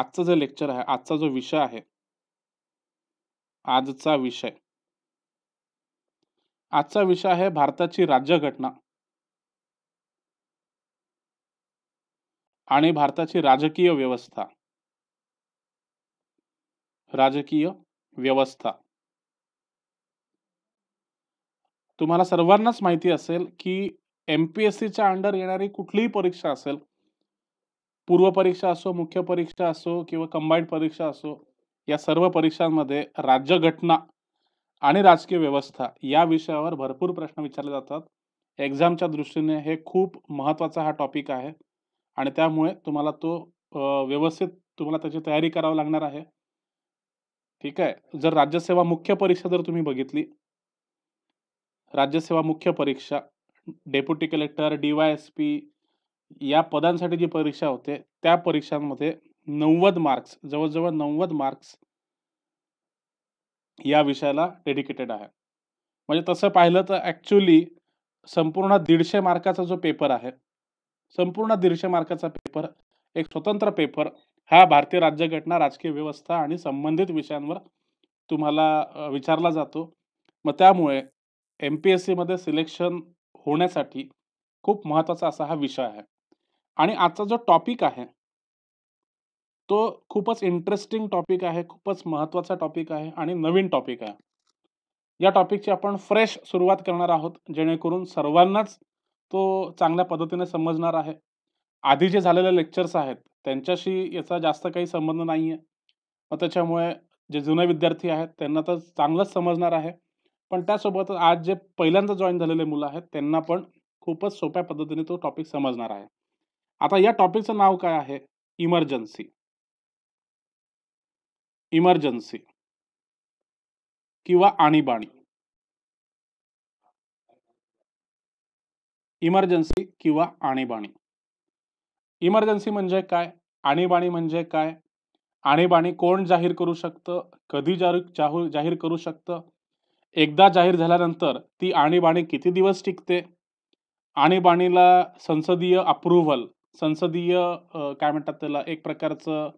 आजचं जे लेक्चर आहे आजचा जो विषय आहे आजचा विषय आजचा विषय आहे भारताची राज्यघटना आणि भारताची राजकीय व्यवस्था राजकीय व्यवस्था तुम्हाला सर्वांनाच माहिती असेल की एम पी एस सीच्या अंडर येणारी कुठलीही परीक्षा असेल पूर्व परीक्षा असो मुख्य परीक्षा असो किंवा कंबाईंड परीक्षा असो या सर्व परीक्षांमध्ये राज्यघटना आणि राजकीय व्यवस्था या विषयावर भरपूर प्रश्न विचारले जातात एक्झामच्या दृष्टीने हे खूप महत्त्वाचा हा टॉपिक आहे आणि त्यामुळे तुम्हाला तो व्यवस्थित तुम्हाला त्याची तयारी करावी लागणार आहे ठीक आहे जर राज्यसेवा मुख्य परीक्षा जर तुम्ही बघितली राज्यसेवा मुख्य परीक्षा deputy collector D Y S P या पदांसाठी जी परीक्षा होते त्या परीक्षांमध्ये नव्वद मार्क्स जवळजवळ नव्वद मार्क्स या विषयाला डेडिकेटेड आहे म्हणजे तसं पाहिलं तर ॲक्च्युली संपूर्ण दीडशे मार्काचा जो पेपर आहे संपूर्ण दीडशे मार्काचा पेपर एक स्वतंत्र पेपर हा भारतीय राज्यघटना राजकीय व्यवस्था आणि संबंधित विषयांवर तुम्हाला विचारला जातो मग त्यामुळे एम पी एस सीमध्ये सिलेक्शन होण्यासाठी खूप महत्त्वाचा असा हा विषय आहे आणि आजचा जो टॉपिक आहे तो खूपच इंटरेस्टिंग टॉपिक आहे खूपच महत्त्वाचा टॉपिक आहे आणि नवीन टॉपिक आहे या टॉपिकची आपण फ्रेश सुरुवात करणार आहोत जेणेकरून सर्वांनाच तो चांगल्या पद्धतीने समजणार आहे आधी जे झालेले लेक्चर्स आहेत त्यांच्याशी याचा जास्त काही संबंध नाही आहे मग त्याच्यामुळे जे जुने विद्यार्थी आहेत त्यांना तर चांगलंच समजणार आहे पण त्यासोबतच आज जे पहिल्यांदा जॉईन झालेले मुलं आहेत त्यांना पण खूपच सोप्या पद्धतीने तो टॉपिक समजणार आहे आता या टॉपिकचं नाव काय आहे इमर्जन्सी इमर्जन्सी किंवा आणीबाणी इमर्जन्सी किंवा आणीबाणी इमर्जन्सी म्हणजे काय आणीबाणी म्हणजे काय आणीबाणी कोण जाहीर करू शकतं कधी जाहीर जाहीर करू शकतं एकदा जाहीर झाल्यानंतर ती आणीबाणी किती दिवस टिकते आणीबाणीला संसदीय अप्रुव्हल संसदीय काय म्हणतात त्याला एक प्रकारचं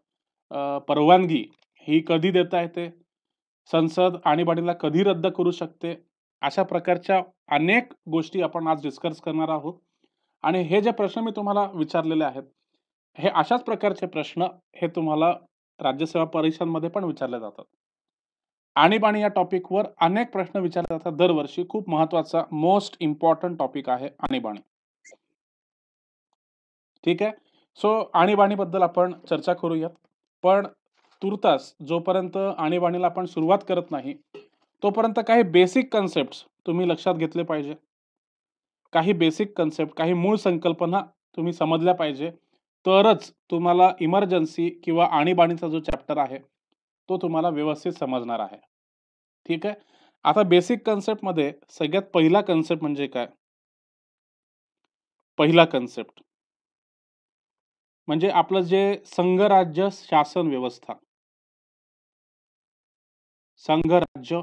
परवानगी ही कधी देता येते? संसद आणीबाणीला कधी रद्द करू शकते? अशा प्रकारच्या अनेक गोष्टी आपण आज डिस्कस करणार आहोत आणि हे जे प्रश्न मी तुम्हाला विचारलेले आहेत, हे अशाच प्रकारचे प्रश्न हे तुम्हाला राज्यसेवा परिषदमध्ये पण विचारले जातात. आणीबाणी या टॉपिकवर अनेक प्रश्न विचारले जातात दरवर्षी. खूप महत्वाचा मोस्ट इम्पॉर्टंट टॉपिक आहे आणीबाणी. ठीक आहे सो आणीबाणीबद्दल आपण चर्चा करूयात पण तुर्तास जोपर्यंत आणीबाणीला आपण सुरुवात करत नाही तोपर्यंत काही बेसिक कन्सेप्ट तुम्ही लक्षात घेतले पाहिजे काही बेसिक कन्सेप्ट काही मूळ संकल्पना तुम्ही समजल्या पाहिजे तरच तुम्हाला इमर्जन्सी किंवा आणीबाणीचा जो चॅप्टर आहे तो तुम्हाला व्यवस्थित समजणार आहे ठीक आहे आता बेसिक कन्सेप्टमध्ये सगळ्यात पहिला कन्सेप्ट म्हणजे काय पहिला कन्सेप्ट म्हणजे आपलं जे संघराज्य शासन व्यवस्था संघराज्य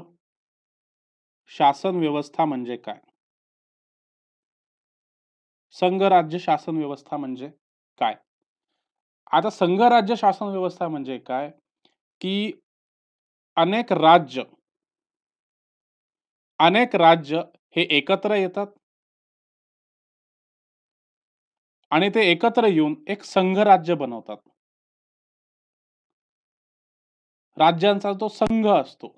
शासन व्यवस्था म्हणजे काय संघराज्य शासन व्यवस्था म्हणजे काय आता संघराज्य शासन व्यवस्था म्हणजे काय की अनेक राज्य अनेक राज्य हे एकत्र येतात आणि ते एकत्र येऊन एक संघराज्य बनवतात राज्यांचा तो संघ असतो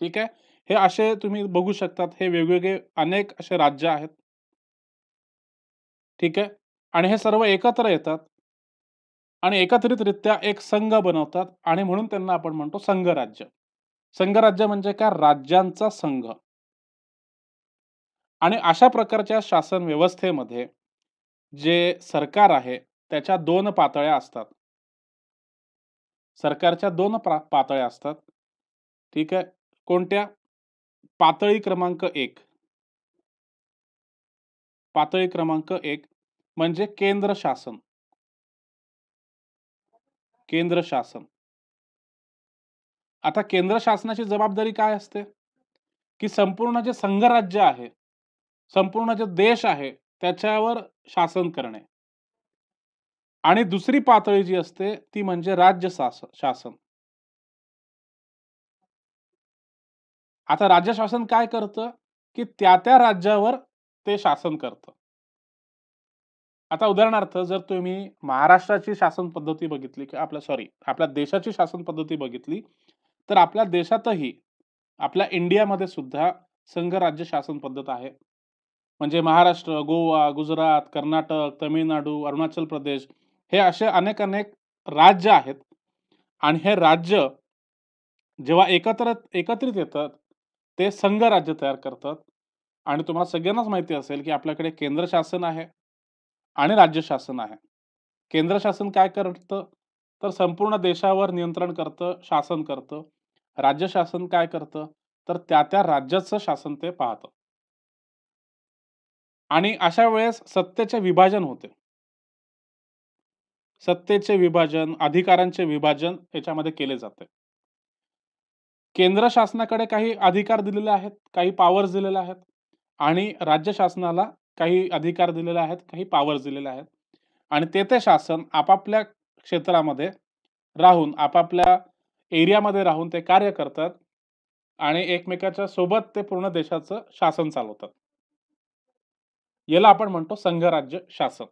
ठीक आहे हे असे तुम्ही बघू शकतात हे वेगवेगळे अनेक असे राज्य आहेत ठीक आहे आणि हे सर्व एकत्र येतात आणि एकत्रितरित्या एक संघ बनवतात आणि म्हणून त्यांना आपण म्हणतो संघराज्य संघराज्य म्हणजे काय राज्यांचा संघ आणि अशा प्रकारच्या शासन व्यवस्थेमध्ये जे सरकार आहे त्याच्या दोन पातळ्या असतात सरकारच्या दोन पातळ्या असतात ठीक आहे कोणत्या पातळी क्रमांक एक पातळी क्रमांक एक म्हणजे केंद्र शासन केंद्र शासन आता केंद्र शासनाची जबाबदारी काय असते की संपूर्ण जे संघराज्य आहे संपूर्ण जे देश आहे त्याच्यावर शासन करणे आणि दुसरी पातळी जी असते ती म्हणजे राज्य शासन आता राज्य शासन काय करतं की त्या त्या राज्यावर ते शासन करतं आता उदाहरणार्थ जर तुम्ही महाराष्ट्राची शासन पद्धती बघितली किंवा आपल्या सॉरी आपल्या देशाची शासन पद्धती बघितली तर आपल्या देशातही आपल्या इंडियामध्ये सुद्धा संघ राज्य शासन पद्धत आहे म्हणजे महाराष्ट्र गोवा गुजरात कर्नाटक तमिळनाडू अरुणाचल प्रदेश हे असे अनेक अनेक राज्य आहेत आणि हे राज्य जेव्हा एकत्र एकत्रित येतात ते संघ राज्य तयार करतात आणि तुम्हाला सगळ्यांनाच माहिती असेल की आपल्याकडे केंद्र शासन आहे आणि राज्य शासन आहे केंद्र शासन काय करतं तर संपूर्ण देशावर नियंत्रण करतं शासन करतं राज्य शासन काय करतं तर त्या त्या राज्याचं शासन ते पाहतं आणि अशा वेळेस सत्तेचे विभाजन होते सत्तेचे विभाजन अधिकारांचे विभाजन याच्यामध्ये केले जाते केंद्र शासनाकडे काही अधिकार दिलेले आहेत काही पॉवर्स दिलेले आहेत आणि राज्य शासनाला काही अधिकार दिलेले आहेत काही पॉवर्स दिलेले आहेत आणि ते ते शासन आपापल्या क्षेत्रामध्ये राहून आपापल्या एरियामध्ये राहून ते कार्य करतात आणि एकमेकाच्या सोबत ते पूर्ण देशाचं शासन चालवतात याला आपण म्हणतो संघराज्य शासन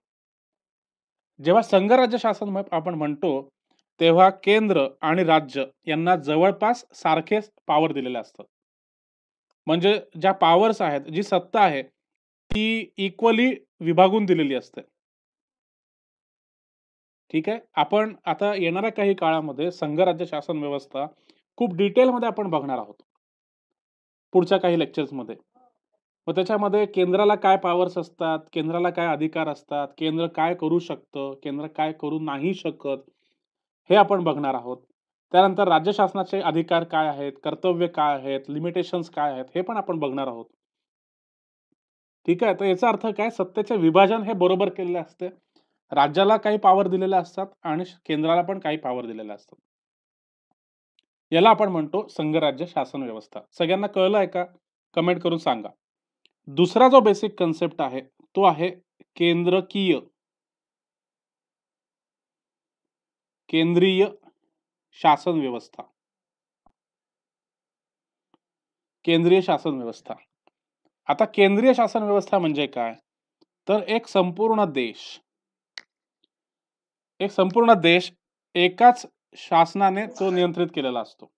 जेव्हा संघराज्य शासन आपण म्हणतो तेव्हा केंद्र आणि राज्य यांना जवळपास सारखेच पॉवर दिलेले असतात म्हणजे ज्या पावर्स आहेत जी सत्ता आहे ती इक्वली विभागून दिलेली असते ठीक आहे आपण आता येणाऱ्या काही काळामध्ये संघराज्य शासन व्यवस्था खूप डिटेलमध्ये आपण बघणार आहोत पुढच्या काही लेक्चर्समध्ये मग त्याच्यामध्ये केंद्राला काय पावर्स असतात केंद्राला काय अधिकार असतात केंद्र काय करू शकतं केंद्र काय करू नाही शकत हे आपण बघणार आहोत त्यानंतर राज्य शासनाचे अधिकार काय आहेत कर्तव्य काय आहेत लिमिटेशन्स काय आहेत हे पण आपण बघणार आहोत ठीक आहे तर याचा अर्थ काय सत्तेचे विभाजन हे बरोबर केलेले असते राज्याला काही पॉवर दिलेले असतात आणि केंद्राला पण काही पॉवर दिलेले असतात याला आपण म्हणतो संघराज्य शासन व्यवस्था सगळ्यांना कळलं आहे का कमेंट करून सांगा दुसरा जो बेसिक कन्सेप्ट आहे तो आहे केंद्रकीय केंद्रीय शासन व्यवस्था केंद्रीय शासन व्यवस्था आता केंद्रीय शासन व्यवस्था म्हणजे काय तर एक संपूर्ण देश एक संपूर्ण देश एकाच शासनाने तो नियंत्रित केलेला असतो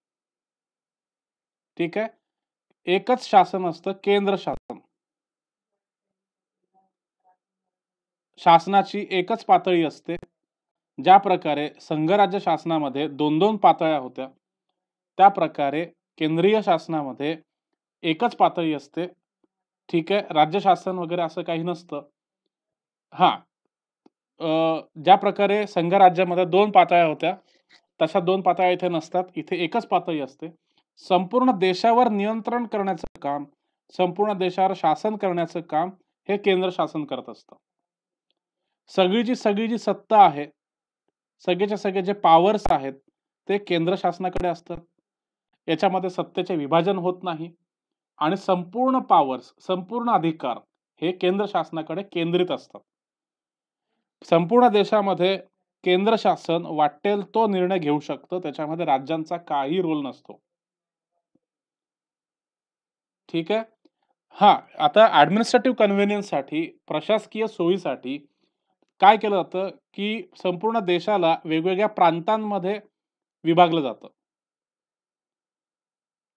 ठीक आहे एकच शासन असतं केंद्र शासन शासनाची एकच पातळी असते ज्या प्रकारे संघराज्य शासनामध्ये दोन दोन पातळ्या होत्या त्या प्रकारे केंद्रीय शासनामध्ये एकच पातळी असते ठीक आहे राज्य शासन वगैरे असं काही नसतं हां ज्या प्रकारे संघराज्यामध्ये दोन पातळ्या होत्या तशा दोन पातळ्या इथे नसतात इथे एकच पातळी असते संपूर्ण देशावर नियंत्रण करण्याचं काम संपूर्ण देशावर शासन करण्याचं काम हे केंद्र शासन करत असतं सगळी जी सगळी जी सत्ता आहे सगळ्याच्या सगळे जे पॉवर्स आहेत ते केंद्र शासनाकडे असतात याच्यामध्ये सत्तेचे विभाजन होत नाही आणि संपूर्ण पॉवर्स संपूर्ण अधिकार हे केंद्र शासनाकडे केंद्रित असतात संपूर्ण देशामध्ये केंद्र शासन वाटेल तो निर्णय घेऊ शकतं त्याच्यामध्ये राज्यांचा काही रोल नसतो ठीक आहे हा आता ऍडमिनिस्ट्रेटिव्ह कन्व्हिनियन्ससाठी प्रशासकीय सोयीसाठी काय केलं जातं की संपूर्ण देशाला वेगवेगळ्या प्रांतांमध्ये विभागलं जातं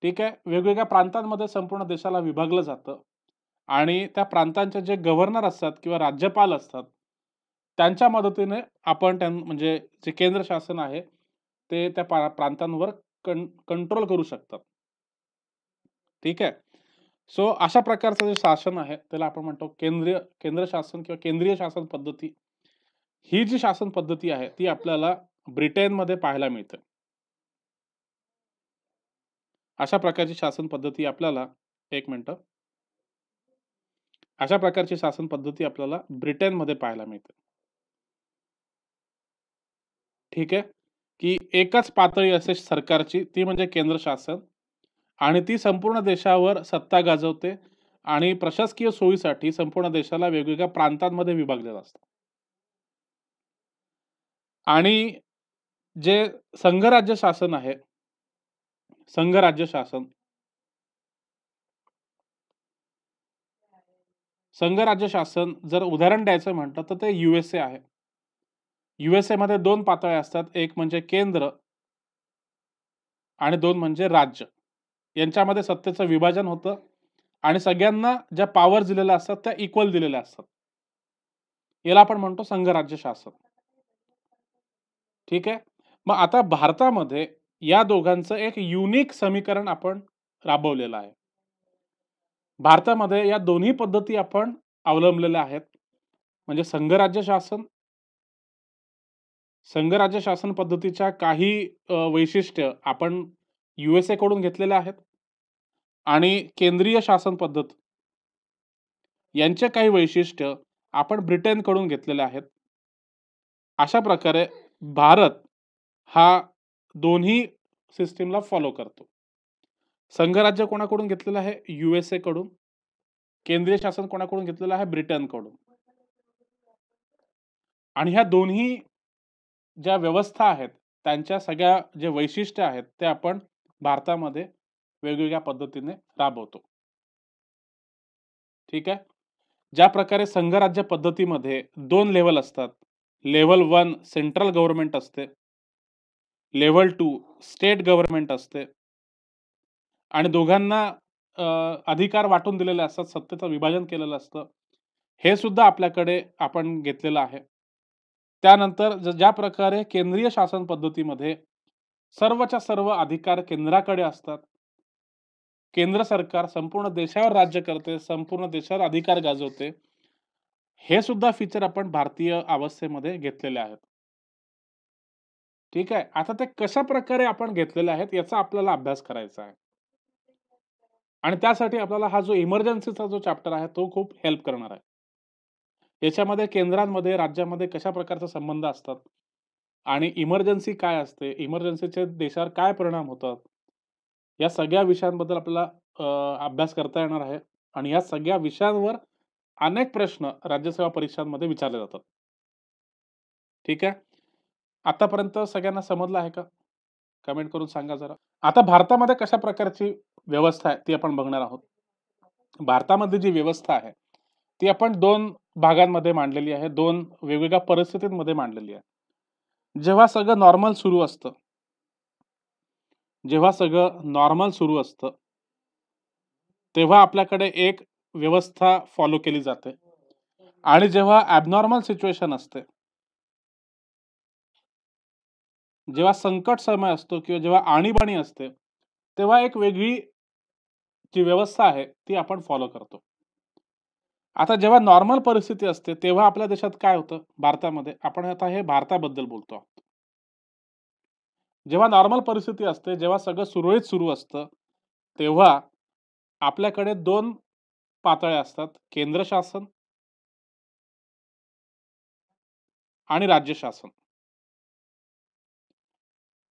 ठीक आहे वेगवेगळ्या प्रांतांमध्ये संपूर्ण देशाला विभागलं जातं आणि त्या प्रांतांचे जे गव्हर्नर असतात किंवा राज्यपाल असतात त्यांच्या मदतीने आपण त्यां म्हणजे जे केंद्र शासन आहे ते त्या प्रांतांवर कं कंट्रोल करू शकतात ठीक आहे सो अशा प्रकारचं जे शासन आहे त्याला आपण म्हणतो केंद्रीय केंद्र शासन किंवा केंद्रीय शासन पद्धती ही जी शासन पद्धती आहे ती आपल्याला मध्ये पाहायला मिळते अशा प्रकारची शासन पद्धती आपल्याला एक मिनटं अशा प्रकारची शासन पद्धती आपल्याला मध्ये पाहायला मिळते ठीक आहे की एकच पातळी असे सरकारची ती म्हणजे केंद्र शासन आणि ती संपूर्ण देशावर सत्ता गाजवते आणि प्रशासकीय सोयीसाठी संपूर्ण देशाला वेगवेगळ्या प्रांतांमध्ये विभागलेलं असतो आणि जे संघराज्य शासन आहे संघराज्य शासन संघराज्य शासन जर उदाहरण द्यायचं म्हटलं तर ते युएसए आहे युएसए मध्ये दोन पातळ्या असतात एक म्हणजे केंद्र आणि दोन म्हणजे राज्य यांच्यामध्ये सत्तेचं विभाजन होतं आणि सगळ्यांना ज्या पॉवर दिलेल्या असतात त्या इक्वल दिलेल्या असतात याला आपण म्हणतो संघराज्य शासन ठीक आहे मग आता भारतामध्ये या दोघांचं एक युनिक समीकरण आपण राबवलेलं आहे भारतामध्ये या दोन्ही पद्धती आपण अवलंबलेल्या आहेत म्हणजे संघराज्य शासन संघराज्य शासन पद्धतीच्या काही वैशिष्ट्य आपण युएसए कडून घेतलेल्या आहेत आणि केंद्रीय शासन पद्धत यांचे काही वैशिष्ट्य आपण ब्रिटनकडून घेतलेले आहेत अशा प्रकारे भारत हा दोन्ही सिस्टीमला फॉलो करतो संघराज्य कोणाकडून घेतलेलं आहे यू एस केंद्रीय शासन कोणाकडून घेतलेलं आहे ब्रिटनकडून आणि ह्या दोन्ही ज्या व्यवस्था आहेत त्यांच्या सगळ्या जे वैशिष्ट्य आहेत ते आपण भारतामध्ये वेगवेगळ्या पद्धतीने राबवतो ठीक आहे ज्या प्रकारे संघराज्य पद्धतीमध्ये दोन लेवल असतात लेवल वन सेंट्रल गव्हर्नमेंट असते लेवल टू स्टेट गव्हर्नमेंट असते आणि दोघांना अधिकार वाटून दिलेले असतात सत्तेचं विभाजन केलेलं असतं हे सुद्धा आपल्याकडे आपण घेतलेलं आहे त्यानंतर ज्या प्रकारे केंद्रीय शासन पद्धतीमध्ये सर्वच्या सर्व अधिकार केंद्राकडे असतात केंद्र सरकार संपूर्ण देशावर राज्य करते संपूर्ण देशावर अधिकार गाजवते हे सुद्धा फीचर आपण भारतीय अवस्थेमध्ये घेतलेले आहेत ठीक आहे आता ते कशा प्रकारे आपण घेतलेले आहेत याचा आपल्याला अभ्यास करायचा आहे आणि त्यासाठी आपल्याला हा जो इमर्जन्सीचा जो चॅप्टर आहे तो खूप हेल्प करणार आहे याच्यामध्ये केंद्रांमध्ये राज्यामध्ये कशा प्रकारचे संबंध असतात आणि इमर्जन्सी काय असते इमर्जन्सीचे देशावर काय परिणाम होतात या सगळ्या विषयांबद्दल आपल्याला अभ्यास करता येणार आहे आणि या सगळ्या विषयांवर अनेक प्रश्न राज्यसेवा परीक्षांमध्ये विचारले जातात ठीक आहे आतापर्यंत सगळ्यांना समजलं आहे का कमेंट करून सांगा जरा आता भारतामध्ये कशा प्रकारची व्यवस्था आहे ती आपण बघणार आहोत भारतामध्ये जी व्यवस्था आहे ती आपण दोन भागांमध्ये मांडलेली आहे दोन वेगवेगळ्या परिस्थितींमध्ये मांडलेली आहे जेव्हा सगळं नॉर्मल सुरू असतं जेव्हा सगळं नॉर्मल सुरू असतं तेव्हा आपल्याकडे एक व्यवस्था फॉलो केली जाते आणि जेव्हा ॲबनॉर्मल सिच्युएशन असते जेव्हा संकट समय असतो किंवा जेव्हा आणीबाणी असते तेव्हा एक वेगळी जी व्यवस्था आहे ती आपण फॉलो करतो आता जेव्हा नॉर्मल परिस्थिती असते तेव्हा आपल्या देशात काय होतं भारतामध्ये आपण आता हे भारताबद्दल बोलतो आहोत जेव्हा नॉर्मल परिस्थिती असते जेव्हा सगळं सुरळीत सुरू असतं तेव्हा आपल्याकडे दोन पातळ्या असतात केंद्र शासन आणि राज्य शासन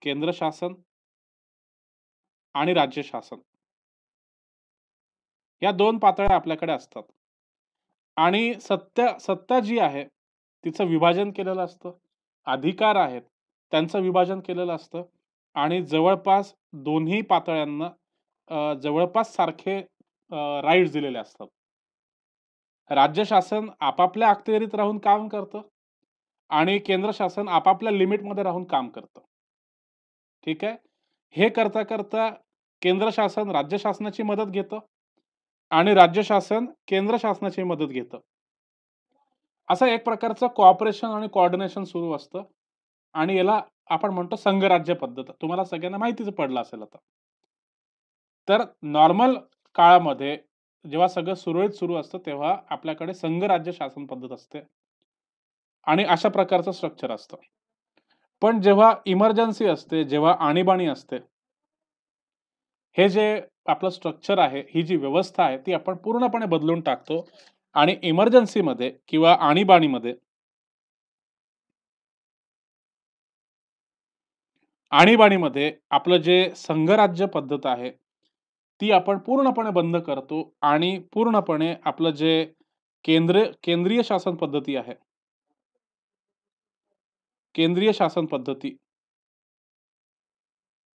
केंद्र शासन आणि राज्य शासन या दोन पातळ्या आपल्याकडे असतात आणि सत्ता सत्ता जी आहे तिचं विभाजन केलेलं असतं अधिकार आहेत त्यांचं विभाजन केलेलं असतं आणि जवळपास दोन्ही पातळ्यांना जवळपास सारखे राईट्स दिलेले असतात राज्य शासन आपापल्या अखत्यारीत राहून काम करतं आणि केंद्र शासन आपापल्या लिमिटमध्ये राहून काम करतं ठीक आहे हे करता करता केंद्र शासन राज्य शासनाची मदत घेतं आणि राज्य शासन केंद्र शासनाची मदत घेतं असं एक प्रकारचं कॉपरेशन आणि कॉर्डिनेशन सुरू असतं आणि याला आपण म्हणतो संघराज्य पद्धत तुम्हाला सगळ्यांना माहितीच पडलं असेल आता तर नॉर्मल काळामध्ये जेव्हा सगळं सुरळीत सुरू असतं तेव्हा आपल्याकडे संघराज्य शासन पद्धत असते आणि अशा प्रकारचं स्ट्रक्चर असतं पण जेव्हा इमर्जन्सी असते जेव्हा आणीबाणी असते हे जे आपलं स्ट्रक्चर आहे ही जी व्यवस्था आहे ती आपण पूर्णपणे बदलून टाकतो आणि इमर्जन्सीमध्ये किंवा आणीबाणीमध्ये आणीबाणीमध्ये आपलं जे संघराज्य पद्धत आहे ती आपण पूर्णपणे बंद करतो आणि पूर्णपणे आपलं जे केंद्र केंद्रीय शासन पद्धती आहे केंद्रीय शासन पद्धती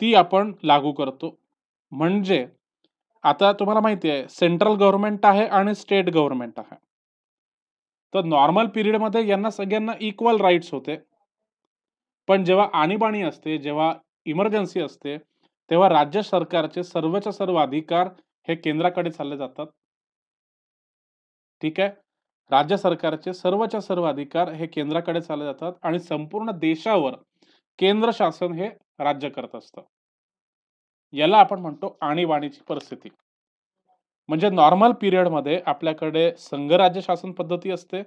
ती आपण लागू करतो म्हणजे आता तुम्हाला माहिती आहे सेंट्रल गव्हर्नमेंट आहे आणि स्टेट गव्हर्नमेंट आहे तर नॉर्मल पिरियडमध्ये यांना सगळ्यांना इक्वल राईट्स होते पण जेव्हा आणीबाणी असते जेव्हा इमर्जन्सी असते तेव्हा राज्य सरकारचे सर्वच्या सर्व अधिकार हे केंद्राकडे चालले जातात ठीक आहे राज्य सरकारचे सर्वच्या सर्व अधिकार हे केंद्राकडे चालले जातात आणि संपूर्ण देशावर केंद्र शासन हे राज्य करत असतं याला आपण म्हणतो आणीबाणीची परिस्थिती म्हणजे नॉर्मल पिरियडमध्ये आपल्याकडे संघराज्य शासन पद्धती असते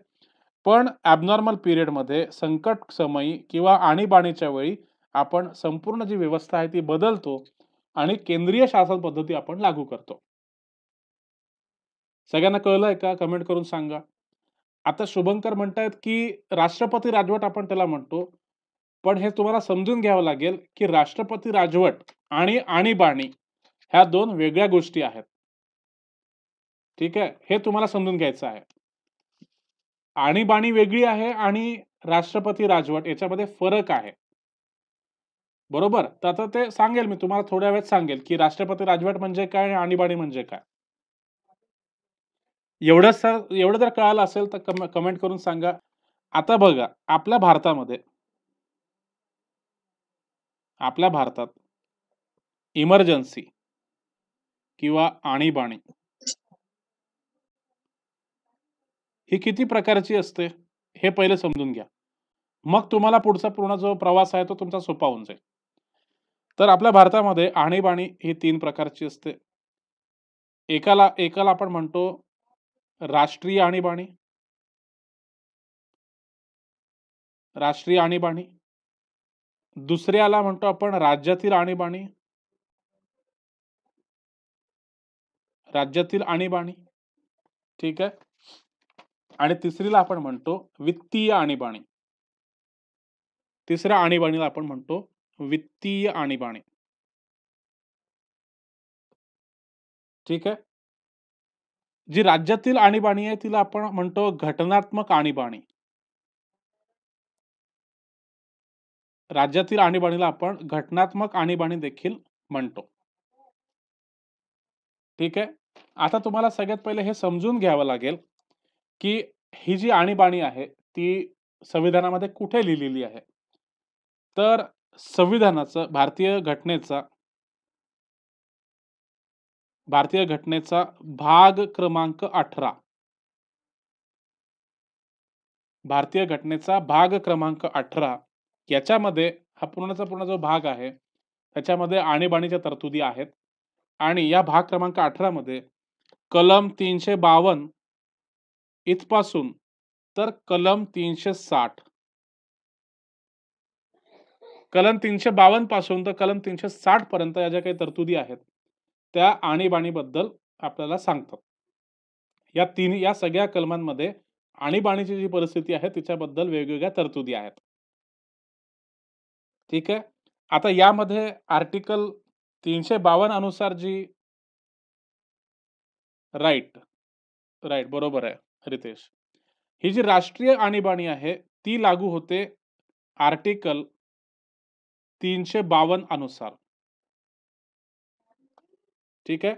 पण ॲबनॉर्मल पिरियडमध्ये संकट समयी किंवा आणीबाणीच्या वेळी आपण संपूर्ण जी व्यवस्था आहे ती बदलतो आणि केंद्रीय शासन पद्धती आपण लागू करतो सगळ्यांना आहे का कमेंट करून सांगा आता शुभंकर म्हणतायत की राष्ट्रपती राजवट आपण त्याला म्हणतो पण हे तुम्हाला समजून घ्यावं लागेल की राष्ट्रपती राजवट आणि आणीबाणी ह्या दोन वेगळ्या गोष्टी आहेत ठीक आहे हे तुम्हाला समजून घ्यायचं आहे आणीबाणी वेगळी आहे आणि राष्ट्रपती राजवट याच्यामध्ये फरक आहे बरोबर तर आता ते सांगेल मी तुम्हाला थोड्या वेळ सांगेल की राष्ट्रपती राजवट म्हणजे काय आणि आणीबाणी म्हणजे काय एवढं सर एवढं जर कळालं असेल तर कमेंट करून सांगा आता बघा आपल्या भारतामध्ये आपल्या भारतात इमर्जन्सी किंवा आणीबाणी ही किती प्रकारची असते हे पहिले समजून घ्या मग तुम्हाला पुढचा पूर्ण जो प्रवास आहे तो तुमचा सोपा होऊन जाईल तर आपल्या भारतामध्ये आणीबाणी ही तीन प्रकारची असते एकाला एकाला आपण म्हणतो राष्ट्रीय आणीबाणी राष्ट्रीय आणीबाणी दुसऱ्याला म्हणतो आपण राज्यातील आणीबाणी राज्यातील आणीबाणी ठीक आहे आणि तिसरीला आपण म्हणतो वित्तीय आणीबाणी तिसऱ्या आणीबाणीला आपण म्हणतो वित्तीय आणीबाणी ठीक आहे जी राज्यातील आणीबाणी आहे तिला आपण म्हणतो घटनात्मक आणीबाणी राज्यातील आणीबाणीला आपण घटनात्मक आणीबाणी देखील म्हणतो ठीक आहे आता तुम्हाला सगळ्यात पहिले हे समजून घ्यावं लागेल की ही जी आणीबाणी आहे ती संविधानामध्ये कुठे लिहिलेली आहे तर संविधानाचा भारतीय घटनेचा भारतीय घटनेचा भाग क्रमांक अठरा भारतीय घटनेचा भाग क्रमांक अठरा याच्यामध्ये हा पूर्णचा पूर्ण जो भाग आहे त्याच्यामध्ये आणीबाणीच्या तरतुदी आहेत आणि या भाग क्रमांक अठरामध्ये कलम तीनशे बावन इथपासून तर कलम तीनशे साठ कलम तीनशे बावन्न पासून तर कलम तीनशे साठ पर्यंत या ज्या काही तरतुदी आहेत त्या आणीबाणीबद्दल आपल्याला सांगतात या तीन या सगळ्या कलमांमध्ये आणीबाणीची जी परिस्थिती आहे तिच्याबद्दल वेगवेगळ्या तरतुदी आहेत ठीक आहे आता यामध्ये आर्टिकल तीनशे बावन्न अनुसार जी राईट राईट बरोबर आहे रितेश ही जी राष्ट्रीय आणीबाणी आहे ती लागू होते आर्टिकल तीनशे बावन्न अनुसार ठीक आहे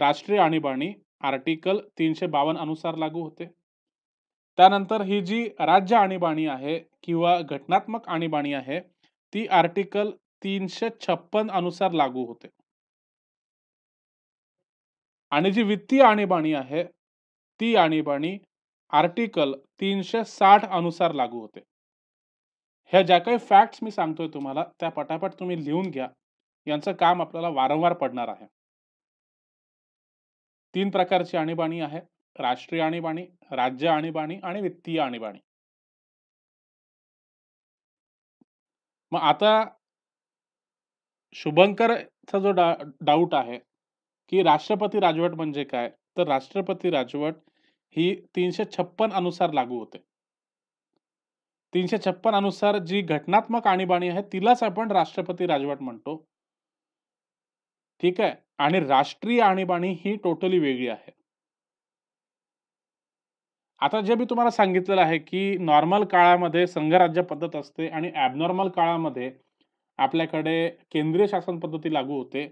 राष्ट्रीय आणीबाणी आर्टिकल तीनशे बावन अनुसार लागू होते त्यानंतर ही जी राज्य आणीबाणी आहे किंवा घटनात्मक आणीबाणी आहे ती आर्टिकल तीनशे छप्पन अनुसार लागू होते आणि जी वित्तीय आणीबाणी आहे ती आणीबाणी आर्टिकल तीनशे साठ अनुसार लागू होते ह्या ज्या काही फॅक्ट्स मी सांगतोय तुम्हाला त्या पटापट तुम्ही लिहून घ्या यांचं काम आपल्याला वारंवार पडणार आहे तीन प्रकारची आणीबाणी आहे राष्ट्रीय आणीबाणी राज्य आणीबाणी आणि वित्तीय आणीबाणी मग आता शुभंकरचा जो डा डाऊट आहे की राष्ट्रपती राजवट म्हणजे काय तर राष्ट्रपती राजवट ही तीनशे छप्पन अनुसार लागू होते तीनशे छप्पन अनुसार जी घटनात्मक आणीबाणी आहे तिलाच आपण राष्ट्रपती राजवट म्हणतो ठीक आहे आणि राष्ट्रीय आणीबाणी ही टोटली वेगळी आहे आता जे मी तुम्हाला सांगितलेलं आहे की नॉर्मल काळामध्ये संघराज्य पद्धत असते आणि ॲबनॉर्मल काळामध्ये आपल्याकडे केंद्रीय शासन पद्धती लागू होते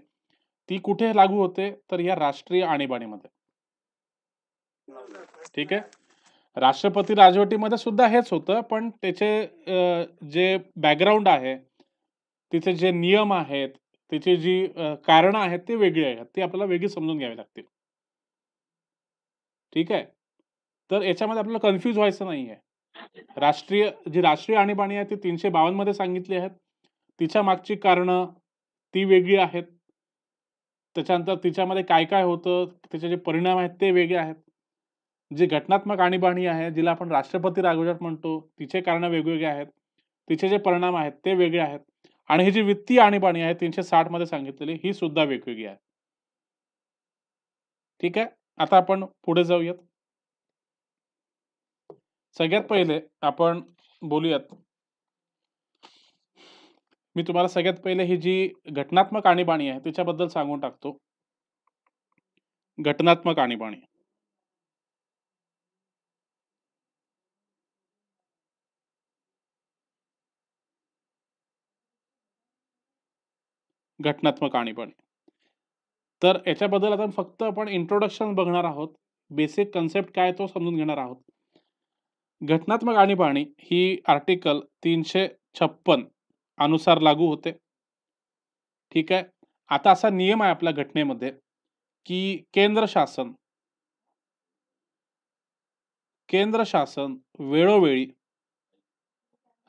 ती कुठे लागू होते तर या राष्ट्रीय आणीबाणीमध्ये ठीक आहे राष्ट्रपती राजवटीमध्ये सुद्धा हेच होतं पण त्याचे जे बॅकग्राऊंड आहे तिथे जे नियम आहेत तिची जी कारणं आहेत ते वेगळी आहेत ती आपल्याला वेगळी समजून घ्यावी लागतील ठीक आहे तर याच्यामध्ये आपल्याला कन्फ्यूज व्हायचं नाही आहे राष्ट्रीय जी राष्ट्रीय आणीबाणी आहे ती तीनशे बावन्न मध्ये सांगितली आहेत तिच्या मागची कारणं ती वेगळी आहेत त्याच्यानंतर तिच्यामध्ये काय काय होतं त्याचे जे परिणाम आहेत ते वेगळे आहेत जी घटनात्मक आणीबाणी आहे जिला आपण राष्ट्रपती राघवजात म्हणतो तिचे कारण वेगवेगळे आहेत तिचे जे परिणाम आहेत ते वेगळे आहेत आणि ही जी वित्तीय आणीबाणी आहे तीनशे साठ मध्ये सांगितलेली ही सुद्धा वेगवेगळी आहे ठीक आहे आता आपण पुढे जाऊयात सगळ्यात पहिले आपण बोलूयात मी तुम्हाला सगळ्यात पहिले ही जी घटनात्मक आणीबाणी आहे तिच्याबद्दल सांगून टाकतो घटनात्मक आणीबाणी घटनात्मक आणि आणीबाणी तर याच्याबद्दल आता फक्त आपण इंट्रोडक्शन बघणार आहोत बेसिक कन्सेप्ट काय तो समजून घेणार आहोत घटनात्मक आणीबाणी ही आर्टिकल तीनशे छप्पन अनुसार लागू होते ठीक आहे आता असा नियम आहे आपल्या घटनेमध्ये की केंद्र शासन केंद्र शासन वेळोवेळी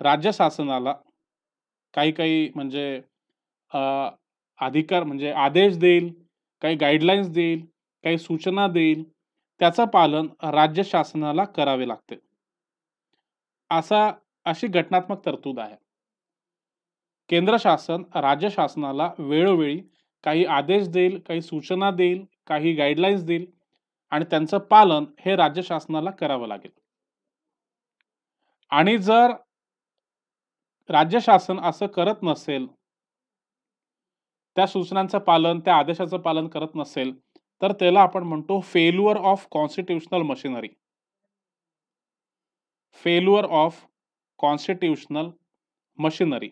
राज्य शासनाला काही काही म्हणजे अधिकार म्हणजे आदेश देईल काही गाईडलाईन्स देईल काही सूचना देईल त्याचं पालन राज्य शासनाला करावे लागते असा अशी घटनात्मक तरतूद आहे केंद्र शासन राज्य शासनाला वेळोवेळी काही आदेश देईल काही सूचना देईल काही गाईडलाईन्स देईल आणि त्यांचं पालन हे राज्य शासनाला करावं लागेल आणि जर राज्य शासन असं करत नसेल त्या सूचनांचं पालन त्या आदेशाचं पालन करत नसेल तर त्याला आपण म्हणतो failure of constitutional machinery failure of constitutional machinery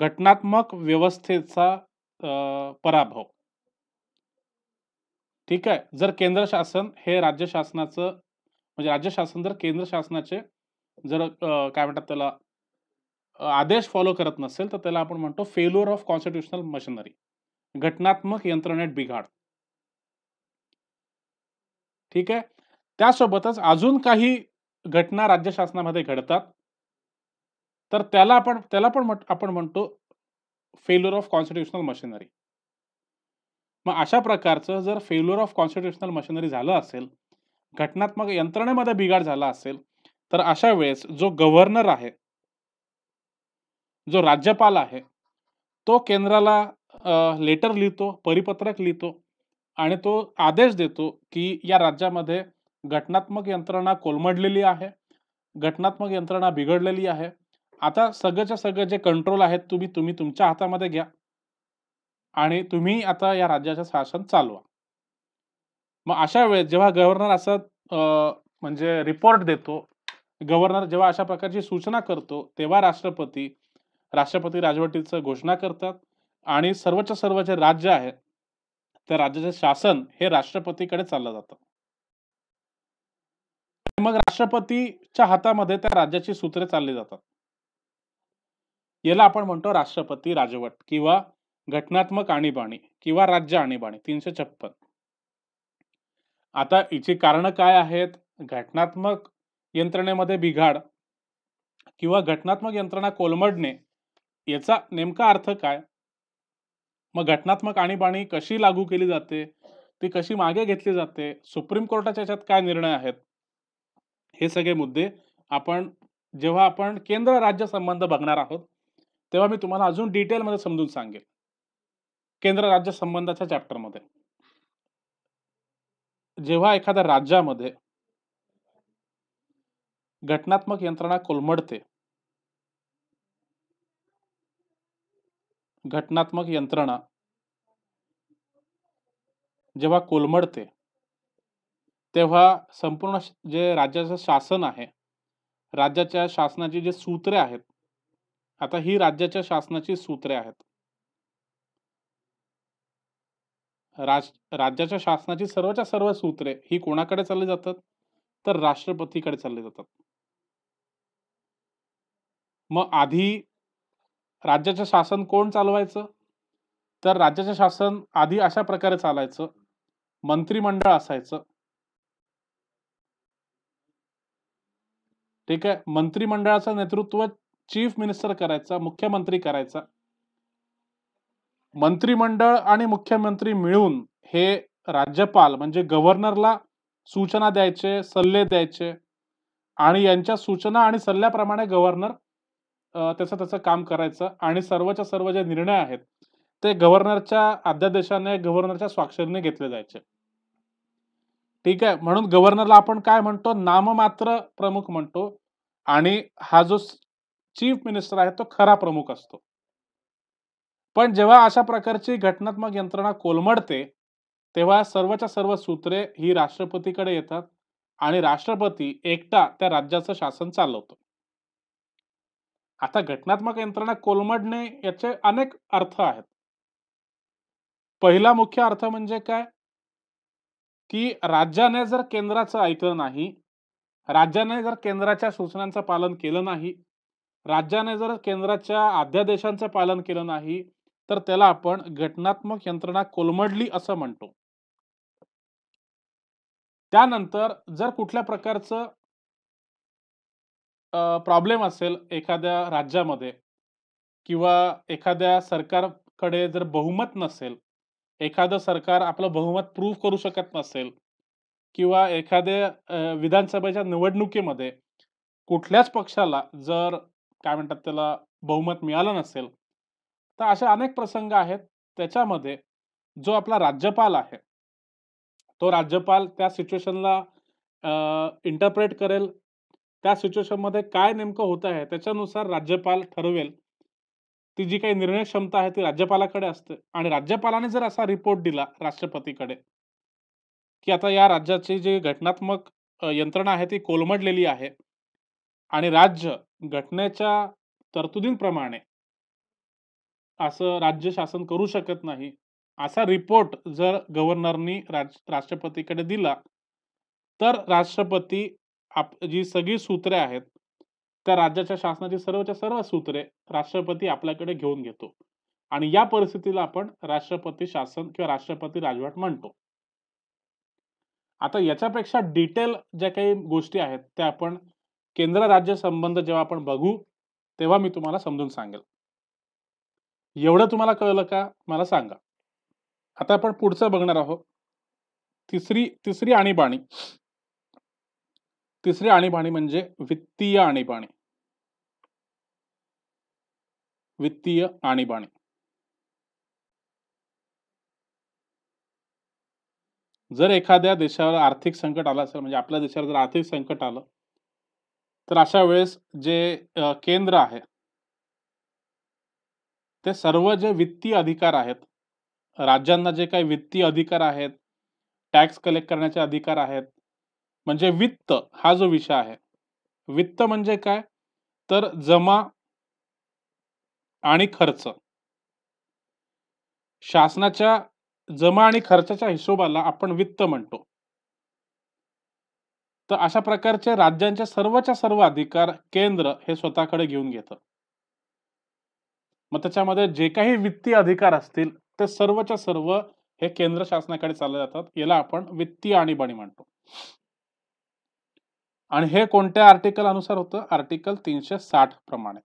घटनात्मक व्यवस्थेचा पराभव ठीक आहे जर केंद्र शासन हे राज्य शासनाचं म्हणजे राज्य शासन जर केंद्र शासनाचे जर काय म्हणतात त्याला आदेश फॉलो करत नसेल तर त्याला आपण म्हणतो फेल्युअर ऑफ कॉन्स्टिट्युशनल मशिनरी घटनात्मक यंत्रणेत बिघाड ठीक आहे त्यासोबतच अजून काही घटना राज्य शासनामध्ये घडतात तर त्याला आपण त्याला पण आपण म्हणतो फेल्युअर ऑफ कॉन्स्टिट्युशनल मशिनरी मग अशा प्रकारचं जर फेल्युअर ऑफ कॉन्स्टिट्युशनल मशिनरी झालं असेल घटनात्मक यंत्रणेमध्ये बिघाड झाला असेल तर अशा वेळेस जो गव्हर्नर आहे जो राज्यपाल आहे तो केंद्राला लेटर लिहितो परिपत्रक लिहितो आणि तो आदेश देतो की या राज्यामध्ये घटनात्मक यंत्रणा कोलमडलेली आहे घटनात्मक यंत्रणा बिघडलेली आहे आता सगळंच्या सगळं जे कंट्रोल आहेत तुम्ही तुम्ही तुमच्या हातामध्ये घ्या आणि तुम्ही आता या राज्याचं शासन चालवा मग अशा वेळेस जेव्हा गव्हर्नर असं म्हणजे रिपोर्ट देतो गव्हर्नर जेव्हा अशा प्रकारची सूचना करतो तेव्हा राष्ट्रपती राष्ट्रपती राजवटीचं घोषणा करतात आणि सर्वच्या सर्व जे राज्य आहे त्या राज्याचे शासन हे राष्ट्रपतीकडे चाललं जात मग राष्ट्रपतीच्या हातामध्ये त्या राज्याची सूत्रे चालली जातात याला आपण म्हणतो राष्ट्रपती राजवट किंवा घटनात्मक आणीबाणी किंवा राज्य आणीबाणी तीनशे छप्पन आता हिची कारण काय आहेत घटनात्मक यंत्रणेमध्ये बिघाड किंवा घटनात्मक यंत्रणा कोलमडणे याचा नेमका अर्थ काय मग घटनात्मक आणीबाणी कशी लागू केली जाते ती कशी मागे घेतली जाते सुप्रीम कोर्टाच्या याच्यात काय निर्णय आहेत हे सगळे मुद्दे आपण जेव्हा आपण केंद्र राज्य संबंध बघणार आहोत तेव्हा मी तुम्हाला अजून डिटेलमध्ये समजून सांगेल केंद्र राज्य संबंधाच्या चॅप्टरमध्ये जेव्हा एखाद्या राज्यामध्ये घटनात्मक यंत्रणा कोलमडते घटनात्मक यंत्रणा जेव्हा कोलमडते तेव्हा संपूर्ण जे राज्याचं शासन आहे राज्याच्या शासनाची जे सूत्रे आहेत आता ही राज्याच्या शासनाची सूत्रे आहेत राज राज्याच्या शासनाची सर्वच्या सर्व सूत्रे ही कोणाकडे चालली जातात तर राष्ट्रपतीकडे चालली जातात मग आधी राज्याचं शासन कोण चालवायचं तर राज्याचं शासन आधी अशा प्रकारे चालायचं मंत्रिमंडळ असायचं ठीक आहे मंत्रिमंडळाचं नेतृत्व चीफ मिनिस्टर करायचा मुख्यमंत्री करायचा मंत्रिमंडळ आणि मुख्यमंत्री मिळून हे राज्यपाल म्हणजे गव्हर्नरला सूचना द्यायचे सल्ले द्यायचे आणि यांच्या सूचना आणि सल्ल्याप्रमाणे गव्हर्नर त्याचं त्याचं काम करायचं आणि सर्वच्या सर्व जे निर्णय आहेत ते गव्हर्नरच्या अध्यादेशाने गव्हर्नरच्या स्वाक्षरीने घेतले जायचे ठीक आहे म्हणून गव्हर्नरला आपण काय म्हणतो नाममात्र प्रमुख म्हणतो आणि हा जो चीफ मिनिस्टर आहे तो खरा प्रमुख असतो पण जेव्हा अशा प्रकारची घटनात्मक यंत्रणा कोलमडते तेव्हा सर्वच्या सर्व सूत्रे ही राष्ट्रपतीकडे येतात आणि राष्ट्रपती एकटा त्या राज्याचं शासन चालवतो आता घटनात्मक यंत्रणा कोलमडणे याचे अनेक अर्थ आहेत पहिला मुख्य अर्थ म्हणजे काय की राज्याने जर केंद्राचं ऐकलं नाही राज्याने जर केंद्राच्या सूचनांचं पालन केलं नाही राज्याने जर केंद्राच्या अध्यादेशांचं पालन केलं नाही तर त्याला आपण घटनात्मक यंत्रणा कोलमडली असं म्हणतो त्यानंतर जर कुठल्या प्रकारचं प्रॉब्लेम असेल एखाद्या राज्यामध्ये किंवा एखाद्या सरकारकडे जर बहुमत नसेल एखादं सरकार आपलं बहुमत प्रूव्ह करू शकत नसेल किंवा एखाद्या विधानसभेच्या निवडणुकीमध्ये कुठल्याच पक्षाला जर काय म्हणतात त्याला बहुमत मिळालं नसेल तर असे अनेक प्रसंग आहेत त्याच्यामध्ये जो आपला राज्यपाल आहे तो राज्यपाल त्या सिच्युएशनला इंटरप्रेट करेल त्या सिच्युएशन मध्ये काय नेमकं होत आहे त्याच्यानुसार राज्यपाल ठरवेल ती जी काही निर्णय क्षमता आहे ती राज्यपालाकडे असते आणि राज्यपालाने जर असा रिपोर्ट दिला राष्ट्रपतीकडे की आता या राज्याची जी घटनात्मक यंत्रणा आहे ती कोलमडलेली आहे आणि राज्य घटनेच्या तरतुदींप्रमाणे असं राज्य शासन करू शकत नाही असा रिपोर्ट जर गव्हर्नरनी राज राष्ट्रपतीकडे दिला तर राष्ट्रपती आप जी सगळी सूत्रे आहेत त्या राज्याच्या शासनाची सर्वच्या सर्व सूत्रे राष्ट्रपती आपल्याकडे घेऊन घेतो आणि या परिस्थितीला आपण राष्ट्रपती शासन किंवा राष्ट्रपती राजवट म्हणतो आता याच्यापेक्षा डिटेल ज्या काही गोष्टी आहेत त्या आपण केंद्र राज्य संबंध जेव्हा आपण बघू तेव्हा मी तुम्हाला समजून सांगेल एवढं तुम्हाला कळलं का मला सांगा आता आपण पुढचं बघणार आहोत तिसरी तिसरी आणीबाणी तिसरी आणीबाणी म्हणजे वित्तीय आणीबाणी वित्तीय आणीबाणी जर एखाद्या देशावर आर्थिक संकट आलं असेल म्हणजे आपल्या देशावर जर आर्थिक संकट आलं तर अशा वेळेस जे केंद्र आहे ते सर्व जे वित्तीय अधिकार आहेत राज्यांना जे काही वित्तीय अधिकार आहेत टॅक्स कलेक्ट करण्याचे अधिकार आहेत म्हणजे वित्त हा जो विषय आहे वित्त म्हणजे काय तर जमा आणि खर्च शासनाच्या जमा आणि खर्चाच्या हिशोबाला आपण वित्त म्हणतो तर अशा प्रकारचे राज्यांच्या सर्वच्या सर्व अधिकार केंद्र हे स्वतःकडे घेऊन घेत मग त्याच्यामध्ये जे काही वित्तीय अधिकार असतील ते सर्वच्या सर्व हे केंद्र शासनाकडे चालले जातात याला आपण वित्तीय आणीबाणी म्हणतो आणि हे कोणत्या आर्टिकल अनुसार होतं आर्टिकल तीनशे साठ प्रमाणे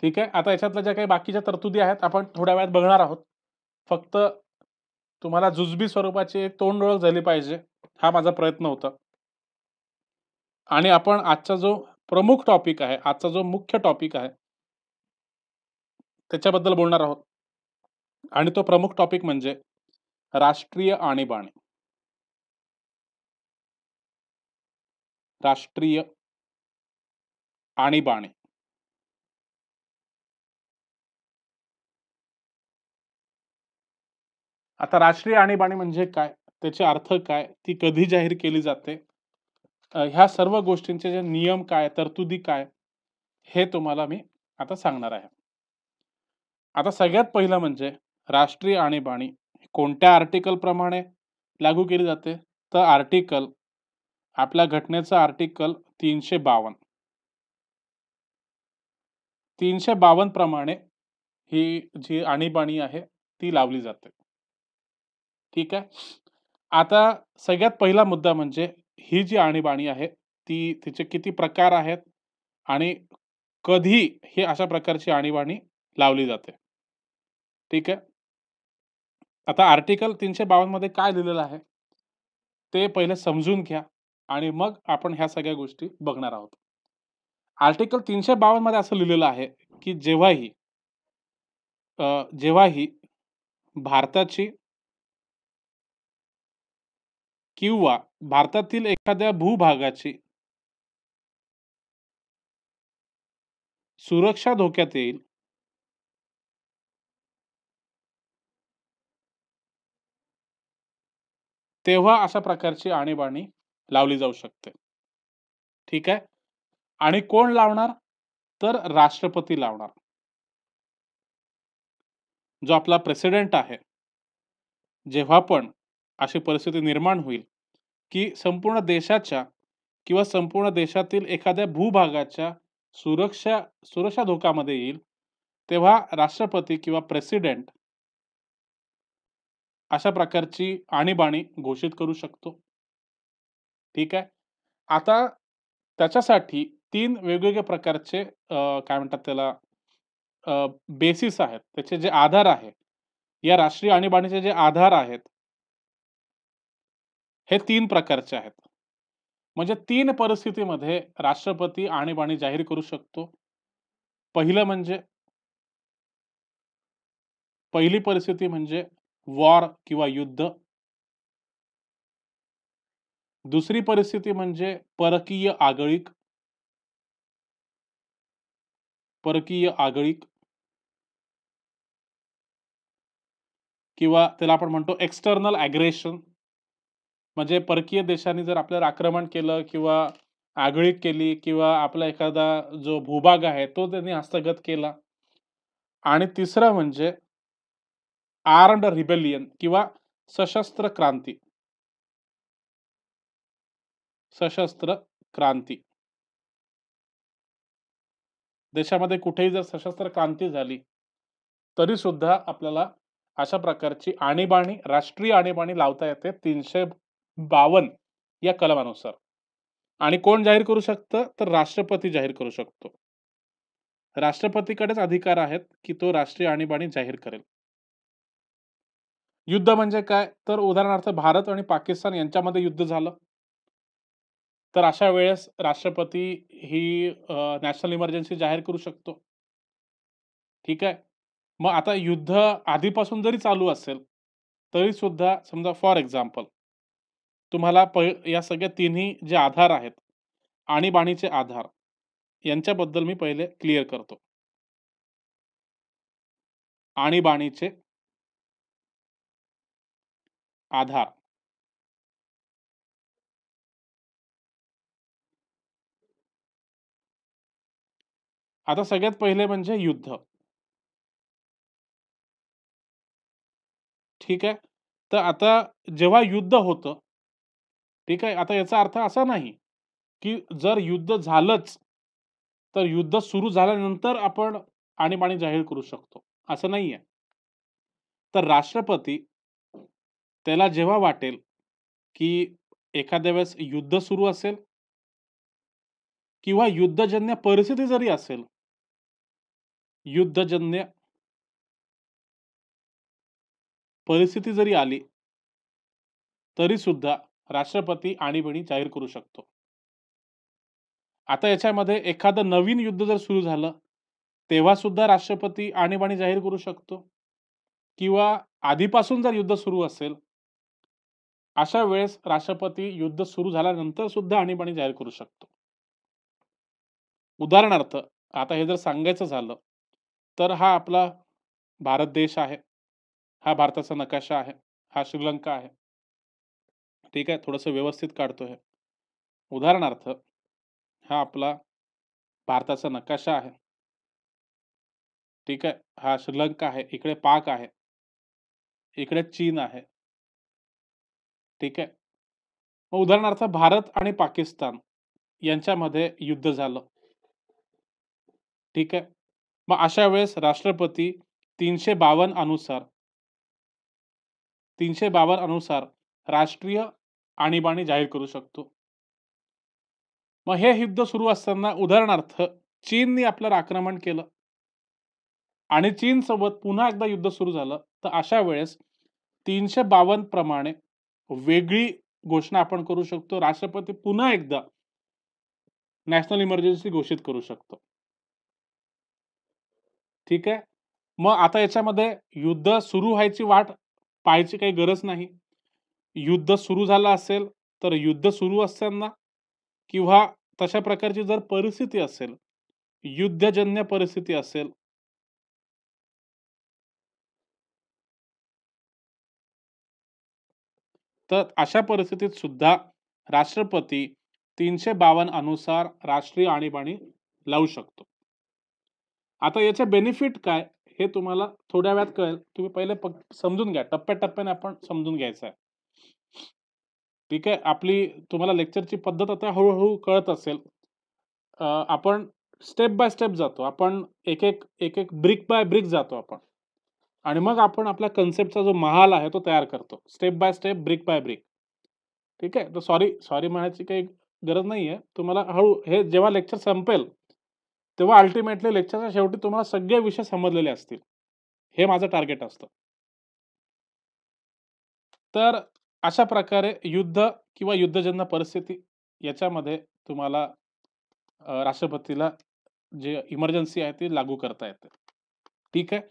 ठीक आहे आता याच्यातल्या ज्या काही बाकीच्या तरतुदी आहेत आपण थोड्या वेळात बघणार आहोत फक्त तुम्हाला जुजबी स्वरूपाची तोंड ओळख झाली पाहिजे हा माझा प्रयत्न होता आणि आपण आजचा जो प्रमुख टॉपिक आहे आजचा जो मुख्य टॉपिक आहे त्याच्याबद्दल बोलणार आहोत आणि तो प्रमुख टॉपिक म्हणजे राष्ट्रीय आणीबाणी राष्ट्रीय आणीबाणी आता राष्ट्रीय आणीबाणी म्हणजे काय त्याचे अर्थ काय ती कधी जाहीर केली जाते ह्या सर्व गोष्टींचे जे नियम काय तरतुदी काय हे तुम्हाला मी आता सांगणार आहे आता सगळ्यात पहिलं म्हणजे राष्ट्रीय आणीबाणी कोणत्या आर्टिकल प्रमाणे लागू केली जाते तर आर्टिकल आपल्या घटनेचं आर्टिकल तीनशे बावन तीनशे बावन्न प्रमाणे ही जी आणीबाणी आहे ती लावली जाते ठीक आहे आता सगळ्यात पहिला मुद्दा म्हणजे ही जी आणीबाणी आहे ती तिचे किती प्रकार आहेत आणि कधी ही अशा प्रकारची आणीबाणी लावली जाते ठीक आहे आता आर्टिकल तीनशे बावन मध्ये काय लिहिलेलं आहे ते पहिले समजून घ्या आणि मग आपण ह्या सगळ्या गोष्टी बघणार आहोत आर्टिकल तीनशे बावन मध्ये असं लिहिलेलं आहे की जेव्हाही जेव्हाही भारताची किंवा भारतातील एखाद्या भूभागाची सुरक्षा धोक्यात येईल तेव्हा अशा प्रकारची आणीबाणी लावली जाऊ शकते ठीक आहे आणि कोण लावणार तर राष्ट्रपती लावणार जो आपला प्रेसिडेंट आहे जेव्हा पण अशी परिस्थिती निर्माण होईल की संपूर्ण देशाच्या किंवा संपूर्ण देशातील एखाद्या भूभागाच्या सुरक्षा सुरक्षा धोकामध्ये येईल तेव्हा राष्ट्रपती किंवा प्रेसिडेंट अशा प्रकारची आणीबाणी घोषित करू शकतो ठीक आहे आता त्याच्यासाठी तीन वेगवेगळ्या प्रकारचे काय म्हणतात त्याला बेसिस आहेत त्याचे जे आधार आहे या राष्ट्रीय आणीबाणीचे जे आधार आहेत हे तीन प्रकारचे आहेत म्हणजे तीन परिस्थितीमध्ये राष्ट्रपती आणीबाणी जाहीर करू शकतो पहिलं म्हणजे पहिली परिस्थिती म्हणजे वॉर किंवा युद्ध दुसरी परिस्थिती म्हणजे परकीय आगळीक परकीय आगळीक किंवा त्याला आपण म्हणतो एक्सटर्नल ॲग्रेशन म्हणजे परकीय देशाने जर आपल्यावर आक्रमण केलं किंवा आगळीक केली किंवा आपला एखादा जो भूभाग आहे तो त्यांनी हस्तगत केला आणि तिसरं म्हणजे आर्म्ड रिबेलियन किंवा सशस्त्र क्रांती सशस्त्र क्रांती देशामध्ये कुठेही जर सशस्त्र क्रांती झाली तरी सुद्धा आपल्याला अशा प्रकारची आणीबाणी राष्ट्रीय आणीबाणी लावता येते तीनशे बावन या कलमानुसार आणि कोण जाहीर करू शकतं तर राष्ट्रपती जाहीर करू शकतो राष्ट्रपतीकडेच अधिकार आहेत की तो राष्ट्रीय आणीबाणी जाहीर करेल युद्ध म्हणजे काय तर उदाहरणार्थ भारत आणि पाकिस्तान यांच्यामध्ये युद्ध झालं तर अशा वेळेस राष्ट्रपती ही नॅशनल इमर्जन्सी जाहीर करू शकतो. ठीक आहे. मग आता युद्ध आधीपासून जरी चालू असेल, तरी सुद्धा समजा फॉर एक्झाम्पल तुम्हाला पहि या सगळ्या तिन्ही जे आधार आहेत, आणीबाणीचे आधार, यांच्याबद्दल मी पहिले क्लिअर करतो. आणीबाणीचे आधार. आता सगळ्यात पहिले म्हणजे युद्ध ठीक आहे तर आता जेव्हा युद्ध होतं ठीक आहे आता याचा अर्थ असा नाही की जर युद्ध झालंच तर युद्ध सुरू झाल्यानंतर आपण आणीबाणी जाहीर करू शकतो असं नाही आहे तर राष्ट्रपती त्याला जेव्हा वाटेल की एखाद्या वेळेस युद्ध सुरू असेल किंवा युद्धजन्य परिस्थिती जरी असेल युद्धजन्य परिस्थिती जरी आली तरी सुद्धा राष्ट्रपती आणीबाणी जाहीर करू शकतो आता याच्यामध्ये एखादं नवीन युद्ध जर सुरू झालं तेव्हा सुद्धा राष्ट्रपती आणीबाणी जाहीर करू शकतो किंवा आधीपासून जर युद्ध सुरू असेल अशा वेळेस राष्ट्रपती युद्ध सुरू झाल्यानंतर सुद्धा आणीबाणी जाहीर करू शकतो उदाहरणार्थ आता हे जर सांगायचं झालं तर हा आपला भारत देश आहे हा भारताचा नकाशा आहे हा श्रीलंका आहे ठीक आहे थोडंसं व्यवस्थित काढतो आहे उदाहरणार्थ हा आपला भारताचा नकाशा आहे ठीक आहे हा श्रीलंका आहे इकडे पाक आहे इकडे चीन आहे ठीक आहे मग उदाहरणार्थ भारत आणि पाकिस्तान यांच्यामध्ये युद्ध झालं ठीक आहे मग अशा वेळेस राष्ट्रपती तीनशे बावन अनुसार तीनशे बावन अनुसार राष्ट्रीय आणीबाणी जाहीर करू शकतो मग हे युद्ध सुरू असताना उदाहरणार्थ चीननी आपल्याला आक्रमण केलं आणि चीन सोबत पुन्हा एकदा युद्ध सुरू झालं तर अशा वेळेस तीनशे बावन प्रमाणे वेगळी घोषणा आपण करू शकतो राष्ट्रपती पुन्हा एकदा नॅशनल इमर्जन्सी घोषित करू शकतो ठीक आहे मग आता याच्यामध्ये युद्ध सुरू व्हायची वाट पाहायची काही गरज नाही युद्ध सुरू झालं असेल तर युद्ध सुरू असताना किंवा तशा प्रकारची जर परिस्थिती असेल युद्धजन्य परिस्थिती असेल तर अशा परिस्थितीत सुद्धा राष्ट्रपती तीनशे बावन अनुसार राष्ट्रीय आणीबाणी लावू शकतो आता याचे बेनिफिट काय हे तुम्हाला थोड्या वेळात कळेल तुम्ही पहिले समजून घ्या टप्प्याटप्प्याने आपण समजून घ्यायचं आहे ठीक आहे आपली तुम्हाला लेक्चरची पद्धत आता हळूहळू कळत असेल आपण स्टेप बाय स्टेप जातो आपण एक एक एक एक ब्रिक बाय ब्रिक जातो आपण आणि मग आपण आपल्या कन्सेप्टचा जो महाल आहे तो तयार करतो step by step brick by brick ठीक आहे तर सॉरी सॉरी म्हणायची काही गरज नाही आहे तुम्हाला हळू हे जेव्हा लेक्चर संपेल तेव्हा अल्टिमेटली लेक्चरच्या शेवटी तुम्हाला सगळे विषय समजलेले असतील हे माझं टार्गेट असतं तर अशा प्रकारे युद्ध किंवा युद्धजन्य परिस्थिती याच्यामध्ये तुम्हाला राष्ट्रपतीला जे इमर्जन्सी आहे ती लागू करता येते ठीक आहे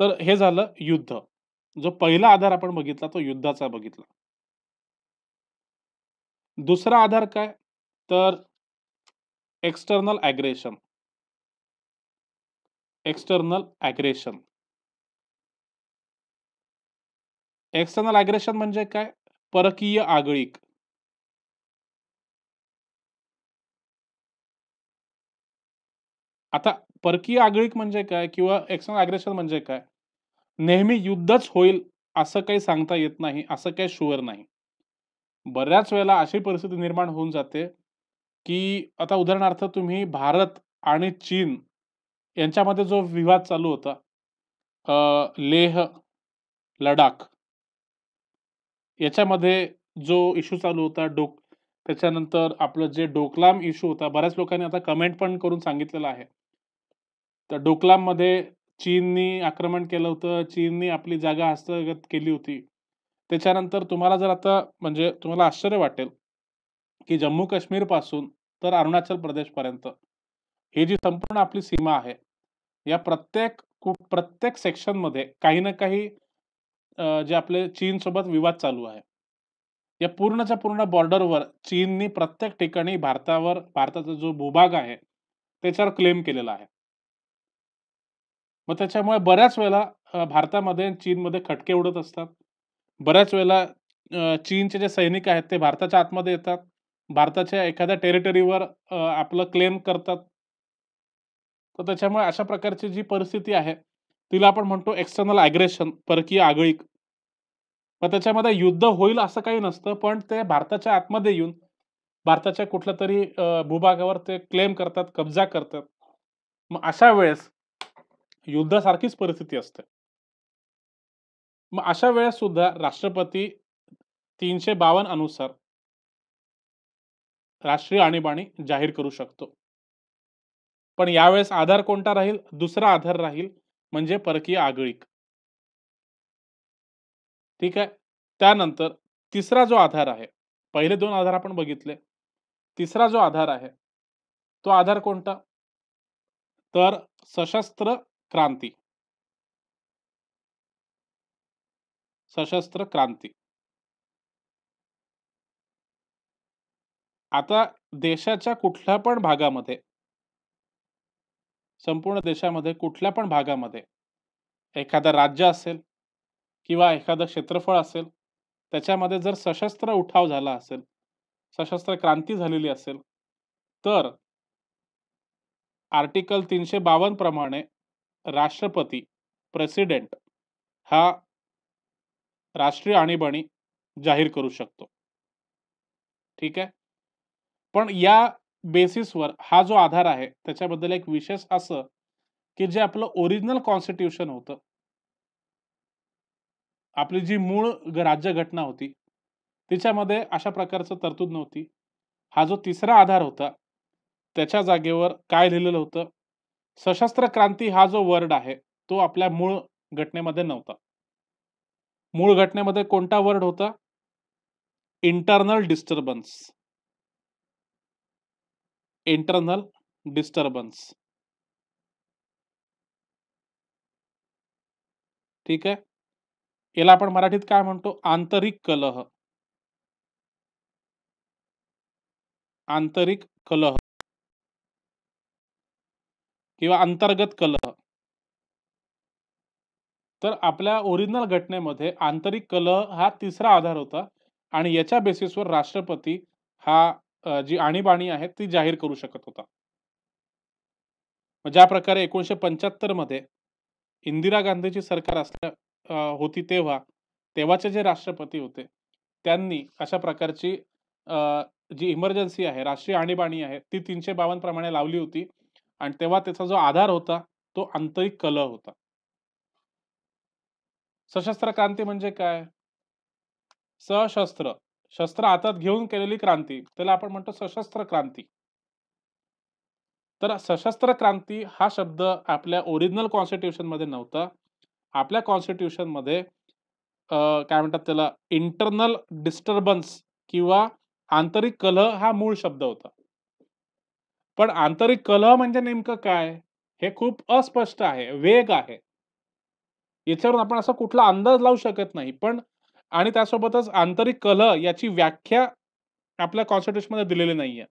तर हे झालं युद्ध जो पहिला आधार आपण बघितला तो युद्धाचा बघितला दुसरा आधार काय तर external aggression external aggression external aggression म्हणजे काय परकीय आगळीक आता परकीय आगळीक म्हणजे काय किंवा एक्सटर्नल ॲग्रेशन म्हणजे काय नेहमी युद्धच होईल असं काही सांगता येत नाही असं काही शुअर नाही बऱ्याच वेळेला अशी परिस्थिती निर्माण होऊन जाते की आता उदाहरणार्थ तुम्ही भारत आणि चीन यांच्यामध्ये जो विवाद चालू होता लेह लडाख याच्यामध्ये जो इश्यू चालू होता डोक त्याच्यानंतर आपलं जे डोकलाम इश्यू होता बऱ्याच लोकांनी आता कमेंट पण करून सांगितलेलं आहे तर डोकलाममध्ये चीननी आक्रमण केलं होतं चीननी आपली जागा हस्तगत केली होती त्याच्यानंतर तुम्हाला जर आता म्हणजे तुम्हाला आश्चर्य वाटेल की जम्मू काश्मीरपासून तर अरुणाचल प्रदेशपर्यंत ही जी संपूर्ण आपली सीमा आहे या प्रत्येक प्रत्येक प्रत्येक सेक्शनमध्ये काही ना काही जे आपले चीनसोबत विवाद चालू आहे या पूर्णच्या पूर्ण बॉर्डरवर चीननी प्रत्येक ठिकाणी भारतावर भारताचा जो भूभाग आहे त्याच्यावर क्लेम केलेला आहे मग त्याच्यामुळे बऱ्याच वेळेला भारतामध्ये चीनमध्ये खटके उडत असतात बऱ्याच वेळेला चीनचे जे सैनिक आहेत ते भारताच्या आतमध्ये येतात भारताच्या एखाद्या टेरिटरीवर आपलं क्लेम करतात तर त्याच्यामुळे अशा प्रकारची जी परिस्थिती आहे तिला आपण म्हणतो एक्सटर्नल अॅग्रेशन परकीय आगळीक मग त्याच्यामध्ये युद्ध होईल असं काही नसतं पण ते भारताच्या आतमध्ये येऊन भारताच्या कुठल्या तरी भूभागावर ते क्लेम करतात कब्जा करतात मग अशा वेळेस युद्धासारखीच परिस्थिती असते मग अशा वेळेस सुद्धा राष्ट्रपती तीनशे बावन अनुसार राष्ट्रीय आणीबाणी जाहीर करू शकतो पण यावेळेस आधार कोणता राहील दुसरा आधार राहील म्हणजे परकीय आगळीक ठीक आहे त्यानंतर तिसरा जो आधार आहे पहिले दोन आधार आपण बघितले तिसरा जो आधार आहे तो आधार कोणता तर सशस्त्र क्रांती सशस्त्र क्रांती आता देशाच्या कुठल्या पण भागामध्ये संपूर्ण देशामध्ये कुठल्या पण भागामध्ये एखादं राज्य असेल किंवा एखादं क्षेत्रफळ असेल त्याच्यामध्ये जर सशस्त्र उठाव झाला असेल सशस्त्र क्रांती झालेली असेल तर आर्टिकल तीनशे बावन्न प्रमाणे राष्ट्रपती प्रेसिडेंट हा राष्ट्रीय आणीबाणी जाहीर करू शकतो ठीक आहे पण या बेसिसवर हा जो आधार आहे त्याच्याबद्दल एक विशेष असं की जे आपलं ओरिजिनल कॉन्स्टिट्यूशन होतं आपली जी मूळ राज्यघटना होती तिच्यामध्ये अशा प्रकारचं तरतूद नव्हती हा जो तिसरा आधार होता त्याच्या जागेवर काय लिहिलेलं होतं सशस्त्र क्रांती हा जो वर्ड आहे तो आपल्या मूळ घटनेमध्ये नव्हता मूळ घटनेमध्ये कोणता वर्ड होता इंटरनल डिस्टर्बन्स इंटरनल डिस्टर्बन्स ठीक आहे याला आपण मराठीत काय म्हणतो आंतरिक कलह आंतरिक कलह किंवा अंतर्गत कलह तर आपल्या ओरिजिनल घटनेमध्ये आंतरिक कलह हा तिसरा आधार होता आणि याच्या बेसिसवर राष्ट्रपती हा जी आणीबाणी आहे ती जाहीर करू शकत होता. ज्या प्रकारे 1975 मध्ये इंदिरा गांधीची सरकार असल्या होती तेव्हा, तेव्हाचे जे राष्ट्रपती होते, त्यांनी अशा प्रकारची जी इमर्जन्सी आहे, राष्ट्रीय आणीबाणी आहे, ती तीनशे 352 प्रमाणे लावली होती आणि तेव्हा त्याचा जो आधार होता, तो आंतरिक कलह होता. सशस्त्र क्रांती म्हणजे काय? सशस्त्र शस्त्र हातात घेऊन केलेली क्रांती त्याला आपण म्हणतो सशस्त्र क्रांती तर सशस्त्र क्रांती हा शब्द आपल्या ओरिजिनल मध्ये नव्हता आपल्या मध्ये काय म्हणतात त्याला इंटरनल डिस्टर्बन्स किंवा आंतरिक कलह हा मूळ शब्द होता पण आंतरिक कलह म्हणजे नेमकं काय हे खूप अस्पष्ट आहे वेग आहे याच्यावरून आपण असा कुठला अंदाज लावू शकत नाही पण आणि त्यासोबतच आंतरिक कलह याची व्याख्या आपल्या मध्ये दिलेली नाहीये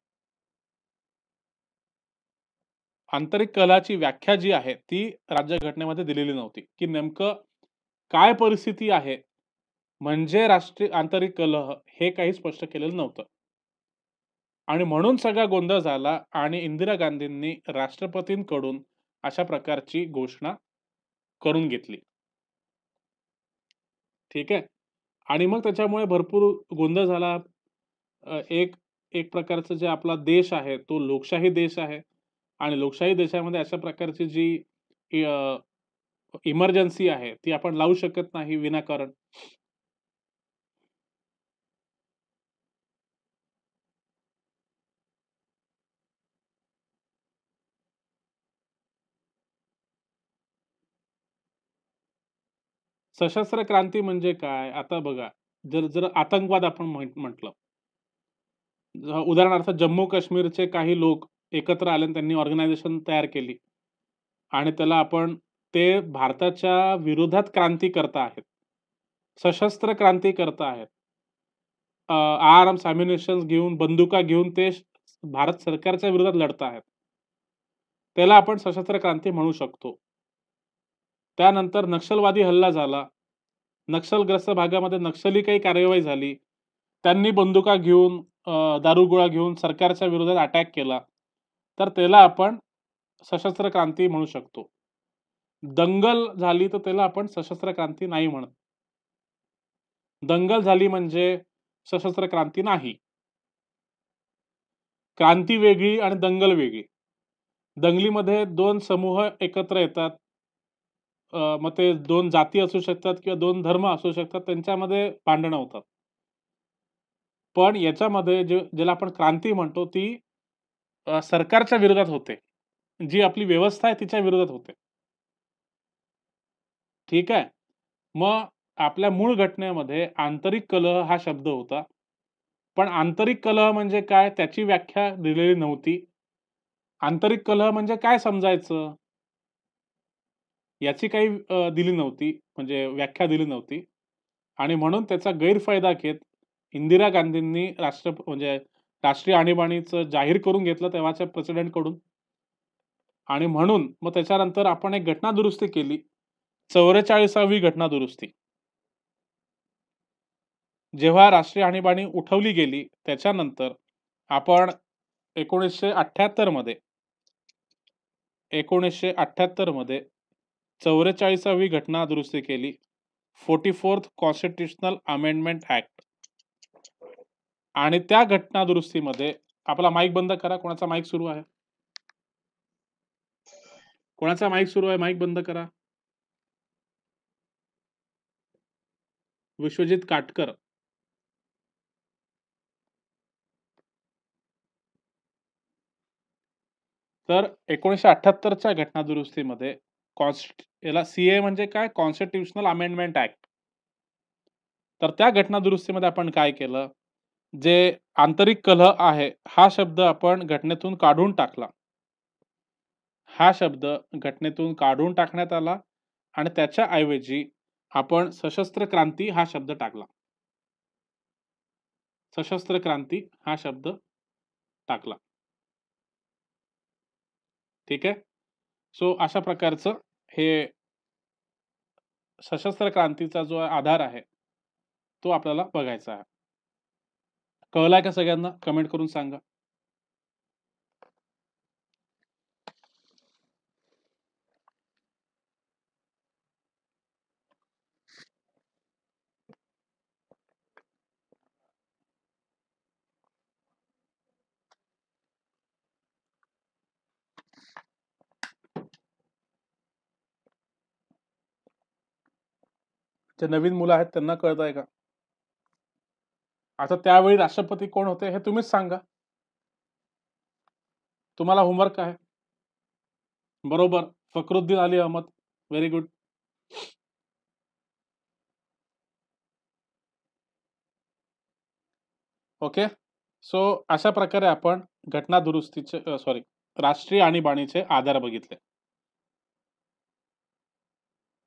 आंतरिक कलाची व्याख्या जी आहे ती राज्यघटनेमध्ये दिलेली नव्हती की नेमकं काय परिस्थिती आहे म्हणजे राष्ट्रीय आंतरिक कलह हे काही स्पष्ट केलेलं नव्हतं आणि म्हणून सगळा गोंधळ झाला आणि इंदिरा गांधींनी राष्ट्रपतींकडून अशा प्रकारची घोषणा करून घेतली ठीक आहे आणि मग त्याच्यामुळे भरपूर गोंधळ झाला एक एक प्रकारचं जे आपला देश आहे तो लोकशाही देश आहे आणि लोकशाही देशामध्ये अशा प्रकारची जी इमर्जन्सी आहे ती आपण लावू शकत नाही विनाकारण सशस्त्र क्रांती म्हणजे काय आता बघा जर जर आतंकवाद आपण म्हटलं उदाहरणार्थ जम्मू काश्मीरचे काही लोक एकत्र आले त्यांनी ऑर्गनायझेशन तयार केली आणि त्याला आपण ते भारताच्या विरोधात क्रांती करता आहेत सशस्त्र क्रांती करता आहेत आर्म्स सॅम्युनेशन घेऊन बंदुका घेऊन ते भारत सरकारच्या विरोधात लढत आहेत त्याला आपण सशस्त्र क्रांती म्हणू शकतो त्यानंतर नक्षलवादी हल्ला झाला नक्षलग्रस्त भागामध्ये नक्षली काही कार्यवाही झाली त्यांनी बंदुका घेऊन दारुगोळा घेऊन सरकारच्या विरोधात अटॅक केला तर त्याला आपण सशस्त्र क्रांती म्हणू शकतो दंगल झाली तर त्याला आपण सशस्त्र क्रांती नाही म्हणत दंगल झाली म्हणजे सशस्त्र क्रांती नाही क्रांती वेगळी आणि दंगल वेगळी दंगलीमध्ये दोन समूह एकत्र येतात मग ते दोन जाती असू शकतात किंवा दोन धर्म असू शकतात, त्यांच्यामध्ये भांडणं होतात. पण याच्यामध्ये जे ज्याला आपण क्रांती म्हणतो ती सरकारच्या विरोधात होते. जी आपली व्यवस्था आहे तिच्या विरोधात होते. ठीक आहे. मग आपल्या मूळ घटनेमध्ये आंतरिक कलह हा शब्द होता. पण आंतरिक कलह म्हणजे काय त्याची व्याख्या दिलेली नव्हती. आंतरिक कलह म्हणजे काय समजायचं? याची काही दिली नव्हती म्हणजे व्याख्या दिली नव्हती आणि म्हणून त्याचा गैरफायदा घेत इंदिरा गांधींनी राष्ट्र म्हणजे राष्ट्रीय आणीबाणीचं जाहीर करून घेतलं तेव्हाच्या प्रेसिडेंटकडून आणि म्हणून मग त्याच्यानंतर आपण एक घटना दुरुस्ती केली चौवेचाळीसावी घटना दुरुस्ती जेव्हा राष्ट्रीय आणीबाणी उठवली गेली त्याच्यानंतर आपण एकोणीसशे अठ्ठ्याहत्तर मध्ये एकोणीसशे अठ्ठ्याहत्तर मध्ये चौवेचाळीसावी घटना दुरुस्ती केली forty fourth constitutional amendment act आणि त्या घटना दुरुस्तीमध्ये आपला माईक बंद करा कोणाचा माईक सुरू आहे कोणाचा माईक सुरू आहे माईक बंद करा विश्वजित काटकर तर एकोणीसशे अठ्याहत्तरच्या घटना दुरुस्तीमध्ये कॉन्स्ट याला सी ए म्हणजे काय कॉन्स्टिट्युशनल अमेंडमेंट ऍक्ट तर त्या घटना दुरुस्तीमध्ये आपण काय केलं जे आंतरिक कलह आहे हा शब्द आपण घटनेतून काढून टाकला हा शब्द घटनेतून काढून टाकण्यात आला आणि त्याच्या ऐवजी आपण सशस्त्र क्रांती हा शब्द टाकला सशस्त्र क्रांती हा शब्द टाकला ठीक आहे सो अशा प्रकारचं हे सशस्त्र क्रांतीचा जो आधार आहे तो आपल्याला बघायचा आहे कळलाय का सगळ्यांना कमेंट करून सांगा जे नवीन मुलं आहेत त्यांना कळत आहे का आता त्यावेळी राष्ट्रपती कोण होते हे तुम्हीच सांगा तुम्हाला होमवर्क आहे बरोबर Fakhruddin Ali Ahmed very good okay so अशा प्रकारे आपण घटना दुरुस्तीचे सॉरी राष्ट्रीय आणीबाणीचे आधार बघितले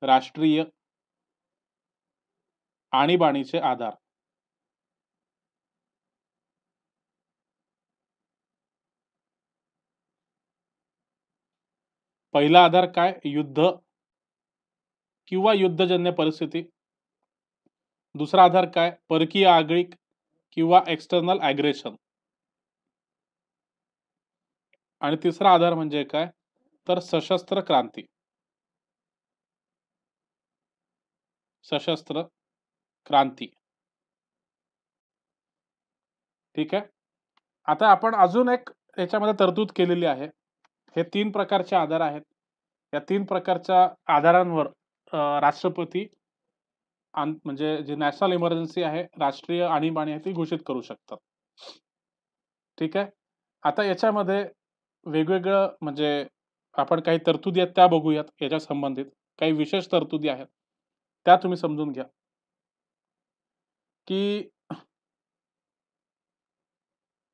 राष्ट्रीय आणीबाणीचे आधार पहिला आधार काय युद्ध किंवा युद्धजन्य परिस्थिती दुसरा आधार काय परकीय आगळीक किंवा एक्सटर्नल ॲग्रेशन आणि तिसरा आधार म्हणजे काय तर सशस्त्र क्रांती सशस्त्र क्रांती ठीक आहे आता आपण अजून एक याच्यामध्ये तरतूद केलेली आहे हे तीन प्रकारचे आधार आहेत या तीन प्रकारच्या आधारांवर राष्ट्रपती म्हणजे जी नॅशनल इमर्जन्सी आहे राष्ट्रीय आणीबाणी आहे ती घोषित करू शकतात ठीक आहे आता याच्यामध्ये वेगवेगळं म्हणजे आपण काही तरतुदी आहेत त्या बघूयात याच्या संबंधित काही विशेष तरतुदी आहेत त्या तुम्ही समजून घ्या की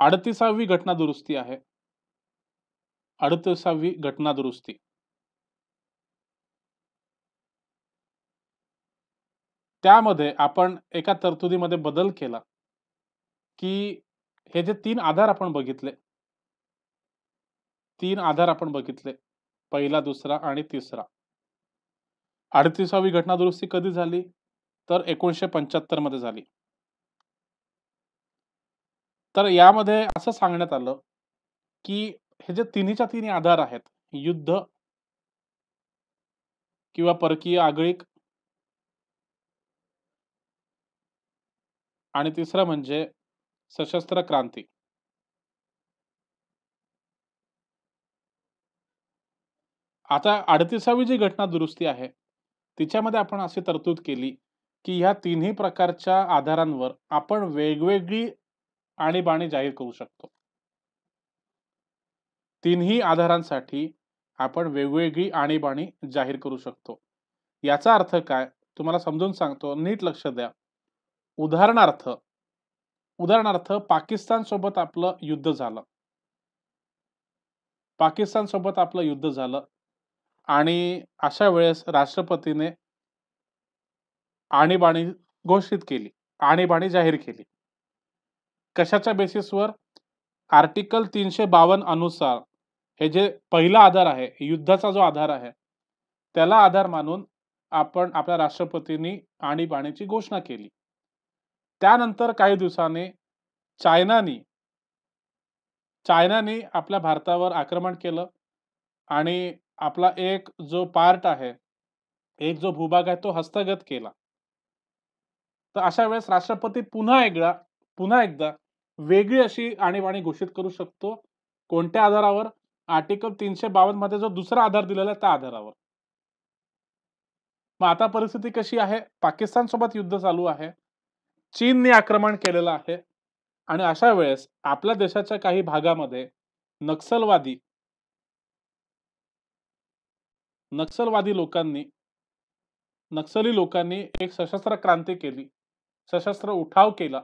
अडतीसावी घटना दुरुस्ती आहे अडतीसावी घटना दुरुस्ती त्यामध्ये आपण एका तरतुदीमध्ये बदल केला की हे जे तीन आधार आपण बघितले तीन आधार आपण बघितले पहिला दुसरा आणि तिसरा अडतीसावी घटना दुरुस्ती कधी झाली तर एकोणीशे पंच्याहत्तर मध्ये झाली तर यामध्ये असं सांगण्यात आलं की हे जे तिन्हीच्या तिन्ही आधार आहेत युद्ध किंवा परकीय आगळीक आणि तिसरं म्हणजे सशस्त्र क्रांती आता अडतीसावी जी घटना दुरुस्ती आहे तिच्यामध्ये आपण अशी तरतूद केली की ह्या तिन्ही प्रकारच्या आधारांवर आपण वेगवेगळी आणीबाणी जाहीर करू शकतो तिन्ही आधारांसाठी आपण वेगवेगळी आणीबाणी जाहीर करू शकतो याचा अर्थ काय तुम्हाला समजून सांगतो नीट लक्ष द्या उदाहरणार्थ उदाहरणार्थ पाकिस्तान सोबत आपलं युद्ध झालं पाकिस्तान सोबत आपलं युद्ध झालं आणि अशा वेळेस राष्ट्रपतीने आणीबाणी घोषित केली आणीबाणी जाहीर केली कशाच्या बेसिसवर आर्टिकल तीनशे बावन अनुसार हे जे पहिला आधार आहे युद्धाचा जो आधार आहे त्याला आधार मानून आपण आपल्या राष्ट्रपतींनी आणीबाणीची घोषणा केली त्यानंतर काही दिवसांनी चायनानी चायनाने आपल्या भारतावर आक्रमण केलं आणि आपला एक जो पार्ट आहे एक जो भूभाग आहे तो हस्तगत केला तर अशा वेळेस राष्ट्रपती पुन्हा एकदा पुन्हा एकदा वेगळी अशी आणीबाणी घोषित करू शकतो कोणत्या आधारावर आर्टिकल तीनशे बावन्न मध्ये जो दुसरा आधार दिलेला आहे त्या आधारावर मग आता परिस्थिती कशी आहे पाकिस्तान सोबत युद्ध चालू आहे चीनने आक्रमण केलेलं आहे आणि अशा वेळेस आपल्या देशाच्या काही भागामध्ये नक्षलवादी नक्षलवादी लोकांनी नक्षली लोकांनी एक सशस्त्र क्रांती केली सशस्त्र उठाव केला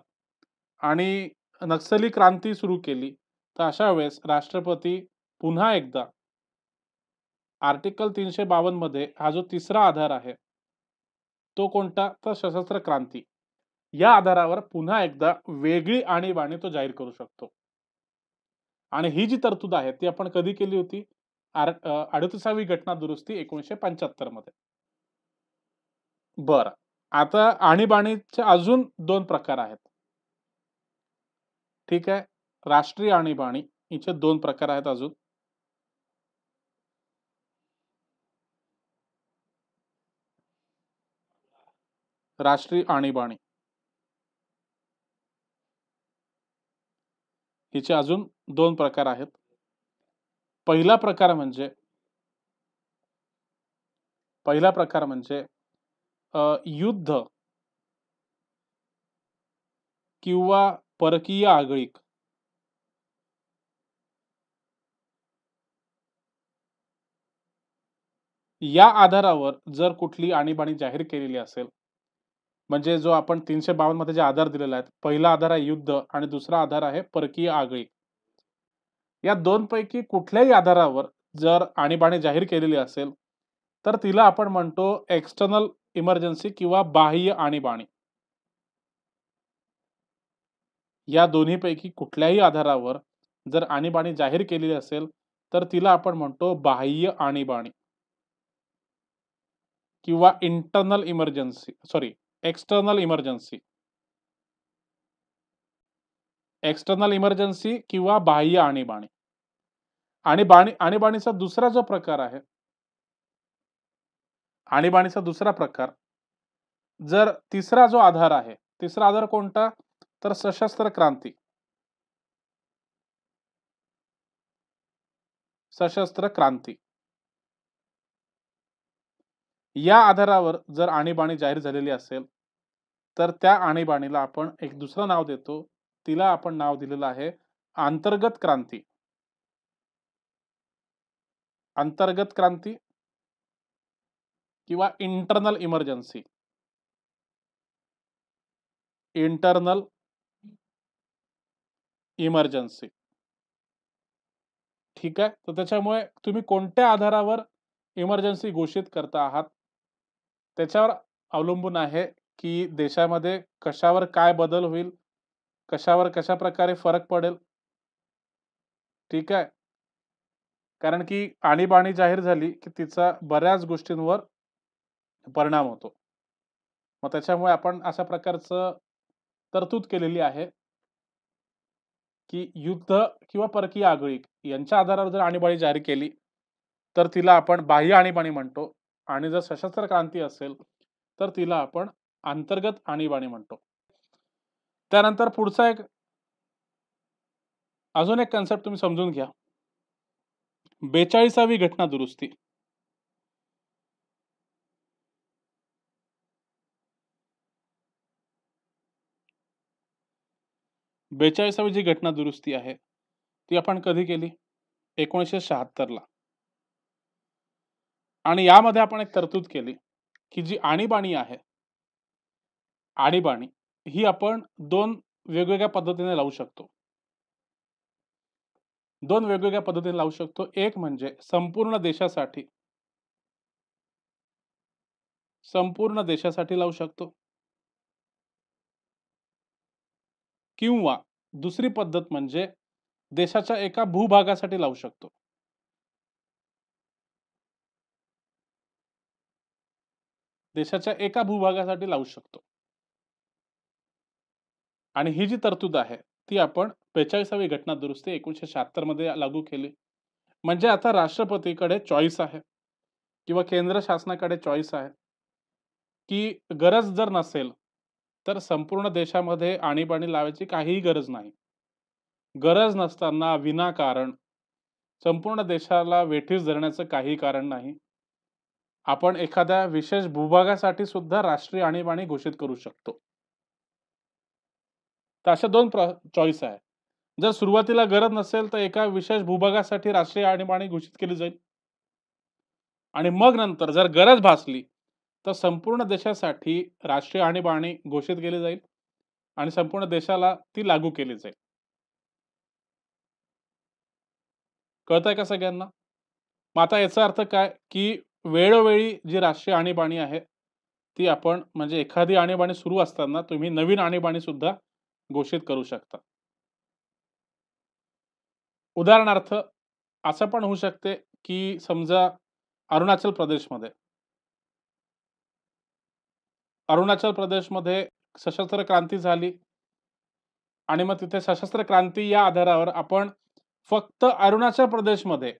आणि नक्सली क्रांती सुरू केली तर अशा वेळेस राष्ट्रपती पुन्हा एकदा आर्टिकल तीनशे बावन मध्ये हा जो तिसरा आधार आहे तो कोणता तर सशस्त्र क्रांती या आधारावर पुन्हा एकदा वेगळी आणीबाणी तो जाहीर करू शकतो आणि ही जी तरतूद आहे ती आपण कधी केली होती अडतीसावी घटना दुरुस्ती एकोणीशे पंच्याहत्तर मध्ये बर आता आणीबाणीचे अजून दोन प्रकार आहेत ठीक आहे राष्ट्रीय आणीबाणी हिचे दोन प्रकार आहेत अजून राष्ट्रीय आणीबाणी हिचे अजून दोन प्रकार आहेत पहिला प्रकार म्हणजे पहिला प्रकार म्हणजे युद्ध किंवा परकीय आगळीक या आधारावर जर कुठली आणीबाणी जाहीर केलेली असेल म्हणजे जो आपण तीनशे बावन मध्ये जे आधार दिलेला आहे पहिला आधार आहे युद्ध आणि दुसरा आधार आहे परकीय आगळी या दोन पैकी कुठल्याही आधारावर जर आणीबाणी जाहीर केलेली असेल तर तिला आपण म्हणतो एक्सटर्नल इमर्जन्सी किंवा बाह्य आणीबाणी या दोन्हीपैकी कुठल्याही आधारावर जर आणीबाणी जाहीर केलेली असेल तर तिला आपण म्हणतो बाह्य आणीबाणी किंवा internal emergency sorry external emergency external emergency किंवा बाह्य आणीबाणी आणीबाणी आणीबाणीचा दुसरा जो प्रकार आहे आणीबाणीचा दुसरा प्रकार जर तिसरा जो आधार आहे तिसरा आधार कोणता तर सशस्त्र क्रांती सशस्त्र क्रांती या आधारावर जर आणीबाणी जाहीर झालेली असेल तर त्या आणीबाणीला आपण एक दुसरं नाव देतो तिला आपण नाव दिलेलं आहे अंतर्गत क्रांती अंतर्गत क्रांती किंवा इंटरनल इमर्जन्सी इंटरनल इमर्जन्सी ठीक आहे तर त्याच्यामुळे तुम्ही कोणत्या आधारावर इमर्जन्सी घोषित करता आहात त्याच्यावर अवलंबून आहे की देशामध्ये कशावर काय बदल होईल कशावर कशा प्रकारे फरक पडेल ठीक आहे कारण की आणीबाणी जाहीर झाली की तिचा बऱ्याच गोष्टींवर परिणाम होतो मग त्याच्यामुळे आपण अशा प्रकारचं तरतूद केलेली आहे की युद्ध किंवा परकीय आगळीक यांच्या आधारावर जर आणीबाणी जारी केली तर तिला आपण बाह्य आणीबाणी म्हणतो आणि जर सशस्त्र क्रांती असेल तर तिला आपण अंतर्गत आणीबाणी म्हणतो त्यानंतर पुढचा एक अजून एक कन्सेप्ट तुम्ही समजून घ्या बेचाळीसावी घटना दुरुस्ती बेचाळीसावी जी घटना दुरुस्ती आहे ती आपण कधी केली एकोणीसशे शहात्तरला आणि यामध्ये आपण एक तरतूद केली की जी आणीबाणी आहे आणीबाणी ही आपण दोन वेगवेगळ्या पद्धतीने लावू शकतो दोन वेगवेगळ्या पद्धतीने लावू शकतो एक म्हणजे संपूर्ण देशासाठी संपूर्ण देशासाठी लावू शकतो किंवा दुसरी पद्धत म्हणजे देशाच्या एका भूभागासाठी लावू शकतो देशाच्या एका भूभागासाठी लावू शकतो आणि ही जी तरतूद आहे ती आपण बेचाळीसावी घटना दुरुस्ती एकोणीशे शहात्तर मध्ये लागू केली म्हणजे आता राष्ट्रपतीकडे चॉईस आहे किंवा केंद्र शासनाकडे चॉईस आहे की गरज जर नसेल तर संपूर्ण देशामध्ये आणीबाणी लावायची काहीही गरज नाही गरज नसताना विनाकारण संपूर्ण देशाला वेठीस धरण्याचं काही कारण नाही आपण एखाद्या विशेष भूभागासाठी सुद्धा राष्ट्रीय आणीबाणी घोषित करू शकतो तर अशा दोन चॉईस आहे जर सुरुवातीला गरज नसेल तर एका विशेष भूभागासाठी राष्ट्रीय आणीबाणी घोषित केली जाईल आणि मग नंतर जर गरज भासली तर संपूर्ण देशासाठी राष्ट्रीय आणीबाणी घोषित केली जाईल आणि संपूर्ण देशाला ती लागू केली जाईल कळत आहे का सगळ्यांना मग आता याचा अर्थ काय की वेळोवेळी जी राष्ट्रीय आणीबाणी आहे ती आपण म्हणजे एखादी आणीबाणी सुरू असताना तुम्ही नवीन आणीबाणी सुद्धा घोषित करू शकता उदाहरणार्थ असं पण होऊ शकते की समजा अरुणाचल प्रदेशमध्ये अरुणाचल प्रदेशमध्ये सशस्त्र क्रांती झाली आणि मग तिथे सशस्त्र क्रांती या आधारावर आपण फक्त अरुणाचल प्रदेशमध्ये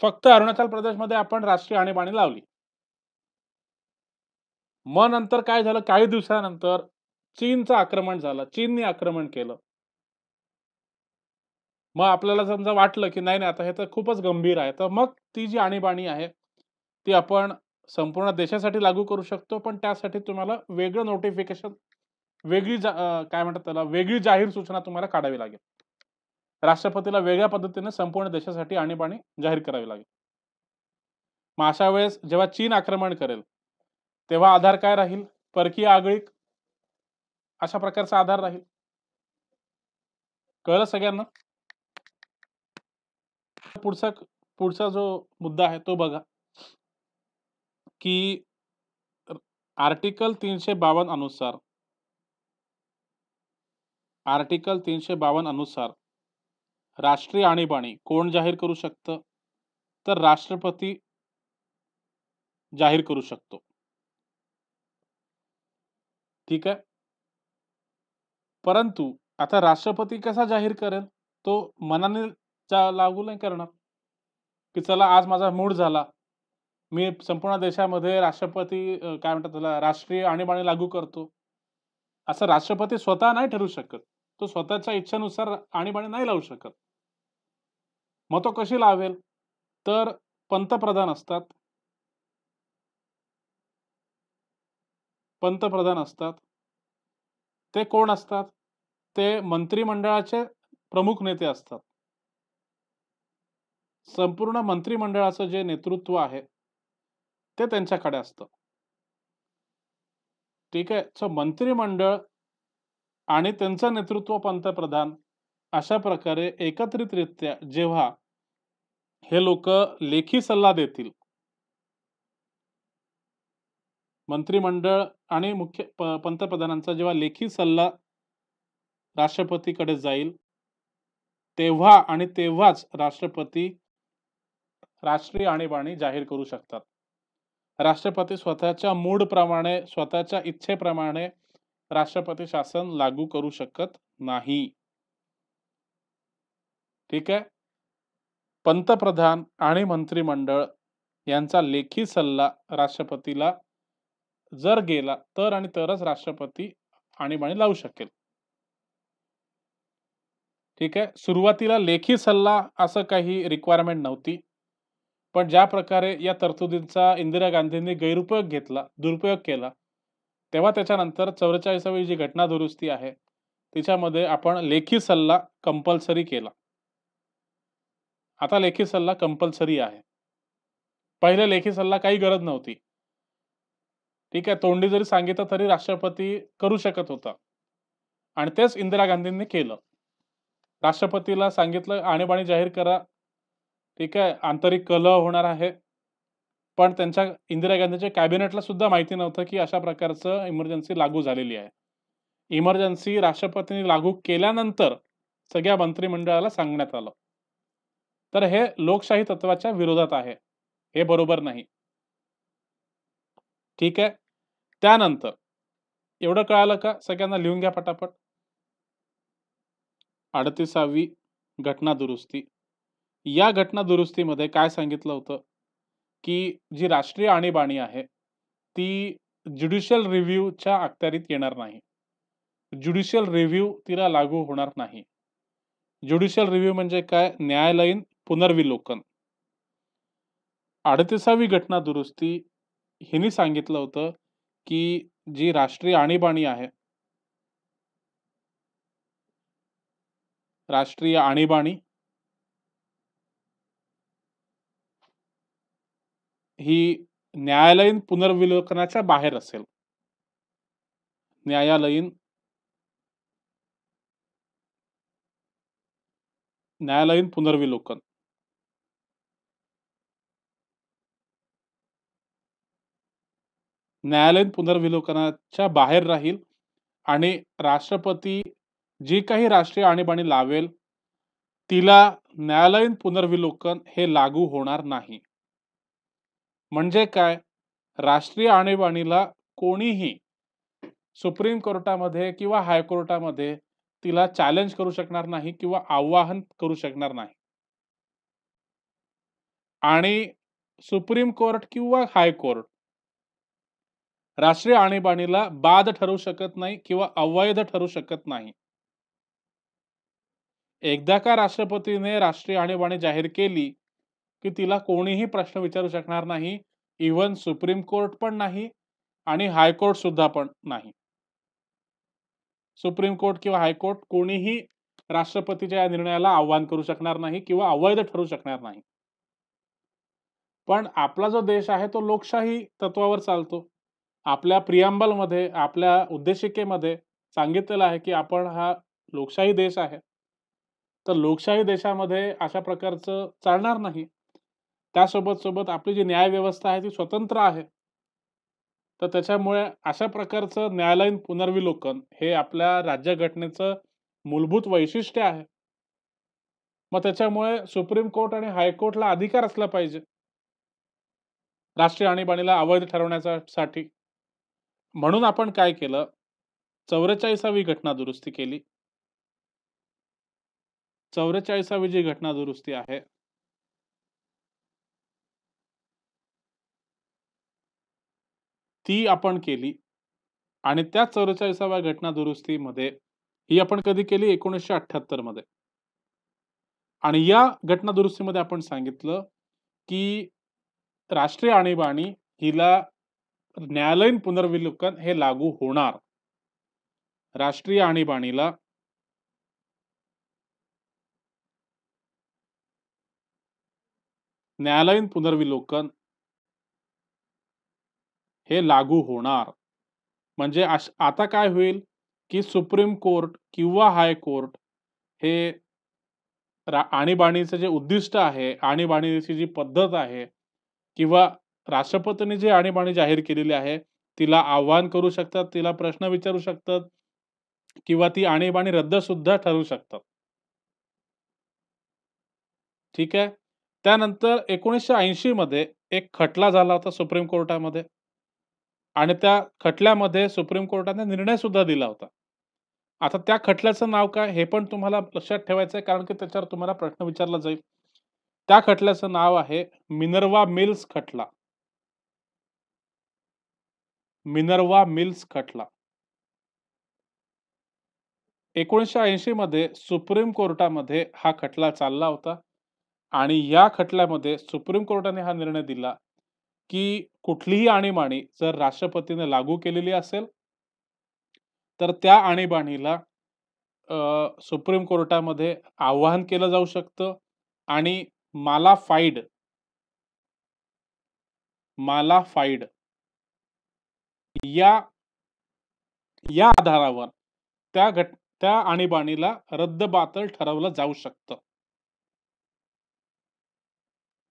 फक्त अरुणाचल प्रदेश मध्ये आपण राष्ट्रीय आणीबाणी लावली मग नंतर काय झालं काही दिवसानंतर चीनचं आक्रमण झालं चीनने आक्रमण केलं मग आपल्याला समजा वाटलं की नाही नाही आता हे तर खूपच गंभीर आहे तर मग ती जी आणीबाणी आहे ती आपण संपूर्ण देशासाठी लागू करू शकतो पण त्यासाठी तुम्हाला वेगळं नोटिफिकेशन वेगळी काय म्हणतात त्याला वेगळी जाहीर सूचना तुम्हाला काढावी लागेल राष्ट्रपतीला वेगळ्या पद्धतीने संपूर्ण देशासाठी आणीबाणी जाहीर करावी लागेल मग अशा वेळेस जेव्हा चीन आक्रमण करेल तेव्हा आधार काय राहील परकीय आगळीक अशा प्रकारचा आधार राहील कळलं सगळ्यांना पुढचा पुढचा जो मुद्दा आहे तो बघा की आर्टिकल तीनशे बावन्न अनुसार आर्टिकल तीनशे बावन्न अनुसार राष्ट्रीय आणीबाणी कोण जाहीर करू शकतं तर राष्ट्रपती जाहीर करू शकतो ठीक आहे परंतु आता राष्ट्रपती कसा जाहीर करेल तो मनाने लागू नाही करणार की चला आज माझा मूड झाला मी संपूर्ण देशामध्ये राष्ट्रपती काय म्हणतात त्याला राष्ट्रीय आणीबाणी लागू करतो असं राष्ट्रपती स्वतः नाही ठरू शकत तो स्वतःच्या इच्छेनुसार आणीबाणी नाही लावू शकत मग तो कशी लावेल तर पंतप्रधान असतात पंतप्रधान असतात ते कोण असतात ते मंत्रिमंडळाचे प्रमुख नेते असतात संपूर्ण मंत्रिमंडळाचं जे नेतृत्व आहे ते त्यांच्याकडे असतं ठीक आहे सो मंत्रिमंडळ आणि त्यांचं नेतृत्व पंतप्रधान अशा प्रकारे एकत्रितरित्या जेव्हा हे लोक लेखी सल्ला देतील मंत्रिमंडळ आणि मुख्य पंतप्रधानांचा जेव्हा लेखी सल्ला राष्ट्रपतीकडे जाईल तेव्हा आणि तेव्हाच राष्ट्रपती राष्ट्रीय आणीबाणी जाहीर करू शकतात राष्ट्रपती स्वतःच्या मूडप्रमाणे स्वतःच्या इच्छेप्रमाणे राष्ट्रपती शासन लागू करू शकत नाही ठीक आहे पंतप्रधान आणि मंत्रिमंडळ यांचा लेखी सल्ला राष्ट्रपतीला जर गेला तर आणि तरच राष्ट्रपती आणीबाणी लावू शकेल ठीक आहे सुरुवातीला लेखी सल्ला असं काही रिक्वायरमेंट नव्हती पण ज्या प्रकारे या तरतुदींचा इंदिरा गांधींनी गैरुपयोग घेतला दुरुपयोग केला तेव्हा त्याच्यानंतर चौवेचाळीसावी जी घटना दुरुस्ती आहे तिच्यामध्ये आपण लेखी सल्ला कंपल्सरी केला आता लेखी सल्ला कंपल्सरी आहे पहिले लेखी सल्ला काही गरज नव्हती ठीक आहे तोंडी जरी सांगितलं तरी राष्ट्रपती करू शकत होता आणि तेच इंदिरा गांधींनी केलं राष्ट्रपतीला सांगितलं आणीबाणी जाहीर करा ठीक आहे आंतरिक कलह होणार आहे पण त्यांच्या इंदिरा गांधीच्या कॅबिनेटला सुद्धा माहिती नव्हतं की अशा प्रकारचं इमर्जन्सी लागू झालेली आहे इमर्जन्सी राष्ट्रपतींनी लागू केल्यानंतर सगळ्या मंत्रिमंडळाला सांगण्यात आलं तर हे लोकशाही तत्वाच्या विरोधात आहे हे बरोबर नाही ठीक आहे त्यानंतर एवढं कळालं का सगळ्यांना लिहून घ्या पटापट अडतीसावी घटना दुरुस्ती या घटना दुरुस्तीमध्ये काय सांगितलं होतं की जी राष्ट्रीय आणीबाणी आहे ती ज्युडिशियल रिव्ह्यूच्या अखत्यारीत येणार नाही ज्युडिशियल रिव्ह्यू तिला लागू होणार नाही ज्युडिशियल रिव्ह्यू म्हणजे काय न्यायालयीन पुनर्विलोकन अडतीसावी घटना दुरुस्ती हिने सांगितलं होतं की जी राष्ट्रीय आणीबाणी आहे राष्ट्रीय आणीबाणी ही न्यायालयीन पुनर्विलोकनाच्या बाहेर असेल न्यायालयीन न्यायालयीन पुनर्विलोकन न्यायालयीन पुनर्विलोकनाच्या बाहेर राहील आणि राष्ट्रपती जी काही राष्ट्रीय आणीबाणी लावेल तिला न्यायालयीन पुनर्विलोकन हे लागू होणार नाही म्हणजे काय राष्ट्रीय आणीबाणीला कोणीही सुप्रीम कोर्टामध्ये किंवा हायकोर्टामध्ये तिला चॅलेंज करू शकणार नाही किंवा आव्हान करू शकणार नाही आणि सुप्रीम कोर्ट किंवा हायकोर्ट राष्ट्रीय आणीबाणीला बाद ठरू शकत नाही किंवा अवैध ठरू शकत नाही एकदा का राष्ट्रपतीने राष्ट्रीय आणीबाणी जाहीर केली की तिला कोणीही प्रश्न विचारू शकणार नाही इवन सुप्रीम कोर्ट पण नाही आणि हायकोर्ट सुद्धा पण नाही सुप्रीम कोर्ट किंवा हायकोर्ट कोणीही राष्ट्रपतीच्या या निर्णयाला आव्हान करू शकणार नाही किंवा अवैध ठरू शकणार नाही पण आपला जो देश आहे तो लोकशाही तत्वावर चालतो आपल्या प्रियांबलमध्ये आपल्या उद्देशिकेमध्ये सांगितलेलं आहे की आपण हा लोकशाही देश आहे तर लोकशाही देशामध्ये अशा प्रकारचं चालणार नाही त्यासोबत सोबत आपली जी न्याय व्यवस्था आहे ती स्वतंत्र आहे तर त्याच्यामुळे अशा प्रकारचं न्यायालयीन पुनर्विलोकन हे आपल्या राज्यघटनेचं मूलभूत वैशिष्ट्य आहे मग त्याच्यामुळे सुप्रीम कोर्ट आणि हायकोर्टला अधिकार असला पाहिजे राष्ट्रीय आणीबाणीला अवैध ठरवण्यासाठी म्हणून आपण काय केलं चौवेचाळीसावी घटना दुरुस्ती केली चौवेचाळीसावी जी घटना दुरुस्ती आहे ती आपण केली आणि त्या चौवेचाळीसाव्या घटना दुरुस्तीमध्ये ही आपण कधी केली एकोणीसशे अठ्याहत्तर मध्ये आणि या घटना दुरुस्तीमध्ये आपण सांगितलं की राष्ट्रीय आणीबाणी हिला न्यायालयीन पुनर्विलोकन हे लागू होणार राष्ट्रीय आणीबाणीला न्यायालयीन पुनर्विलोकन हे लागू होणार म्हणजे आता काय होईल की सुप्रीम कोर्ट किंवा हायकोर्ट हे आणीबाणीचं जे उद्दिष्ट आहे आणीबाणीची जी पद्धत आहे किंवा राष्ट्रपतींनी जी आणीबाणी जाहीर केलेली आहे तिला आव्हान करू शकतात तिला प्रश्न विचारू शकतात किंवा ती आणीबाणी रद्द सुद्धा ठरू शकतात ठीक आहे त्यानंतर एकोणीसशे ऐंशी मध्ये एक खटला झाला होता सुप्रीम कोर्टामध्ये आणि त्या खटल्यामध्ये सुप्रीम कोर्टाने निर्णय सुद्धा दिला होता आता त्या खटल्याचं नाव काय हे पण तुम्हाला लक्षात ठेवायचं आहे कारण की त्याच्यावर तुम्हाला प्रश्न विचारला जाईल त्या खटल्याचं नाव आहे मिनर्वा मिल्स खटला मिनर्वा मिल्स खटला एकोणीसशे ऐंशी मध्ये सुप्रीम कोर्टामध्ये हा खटला चालला होता आणि या खटल्यामध्ये सुप्रीम कोर्टाने हा निर्णय दिला की कुठलीही आणीबाणी जर राष्ट्रपतीने लागू केलेली असेल तर त्या आणीबाणीला सुप्रीम कोर्टामध्ये आव्हान केलं जाऊ शकतं आणि माला फाईड माला फाईड या या आधारावर त्या घट त्या आणीबाणीला रद्दबातल ठरवलं जाऊ शकतं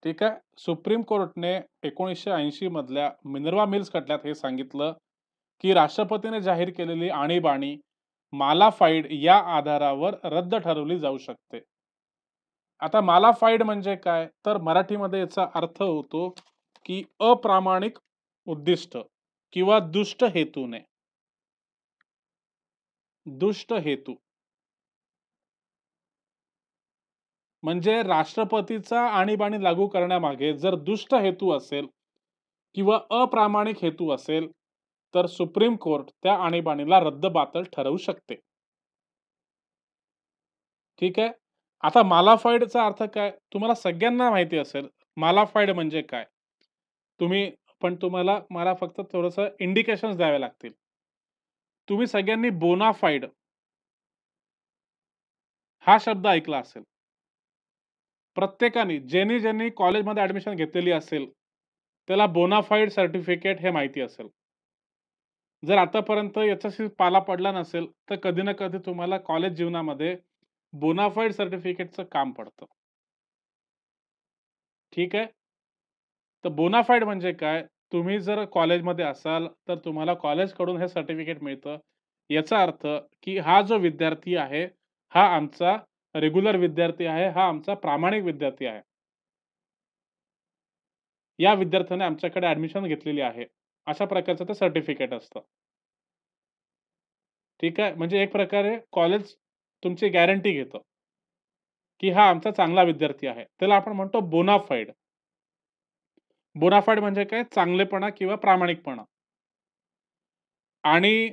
ठीक आहे सुप्रीम कोर्टने एकोणीसशे मधल्या मिनर्वा मिल्स खटल्यात हे सांगितलं की राष्ट्रपतीने जाहीर केलेली आणीबाणी मालाफाईड या आधारावर रद्द ठरवली जाऊ शकते आता मालाफाईड म्हणजे काय तर मराठीमध्ये याचा अर्थ होतो की अप्रामाणिक उद्दिष्ट किंवा दुष्ट हेतूने दुष्ट हेतू म्हणजे राष्ट्रपतीचा आणीबाणी लागू करण्यामागे जर दुष्ट हेतू असेल किंवा अप्रामाणिक हेतू असेल तर सुप्रीम कोर्ट त्या आणीबाणीला रद्दबातल ठरवू शकते ठीक आहे आता मालाफाईडचा अर्थ काय तुम्हाला सगळ्यांना माहिती असेल मालाफाईड म्हणजे काय तुम्ही पण तुम्हाला मला फक्त थोडस इंडिकेशन्स द्यावे लागतील तुम्ही सगळ्यांनी बोनाफाईड हा शब्द ऐकला असेल प्रत्येकाने ज्यांनी ज्यांनी कॉलेजमध्ये ॲडमिशन घेतलेली असेल त्याला बोनाफाईड सर्टिफिकेट हे माहिती असेल जर आतापर्यंत याच्याशी पाला पडला नसेल तर कधी ना कधी तुम्हाला कॉलेज जीवनामध्ये बोनाफाईड सर्टिफिकेटचं काम पडतं ठीक आहे तर बोनाफाईड म्हणजे काय तुम्ही जर कॉलेजमध्ये असाल तर तुम्हाला कॉलेजकडून हे सर्टिफिकेट मिळतं याचा अर्थ की हा जो विद्यार्थी आहे हा आमचा रेग्युलर विद्यार्थी आहे हा आमचा प्रामाणिक विद्यार्थी आहे या विद्यार्थ्याने आमच्याकडे ऍडमिशन घेतलेली आहे अशा प्रकारचं ते सर्टिफिकेट असतं ठीक आहे म्हणजे एक प्रकारे कॉलेज तुमची गॅरंटी घेतं की हा आमचा चांगला विद्यार्थी आहे त्याला आपण म्हणतो बोनाफाईड बोनाफाईड म्हणजे काय चांगलेपणा किंवा प्रामाणिकपणा आणि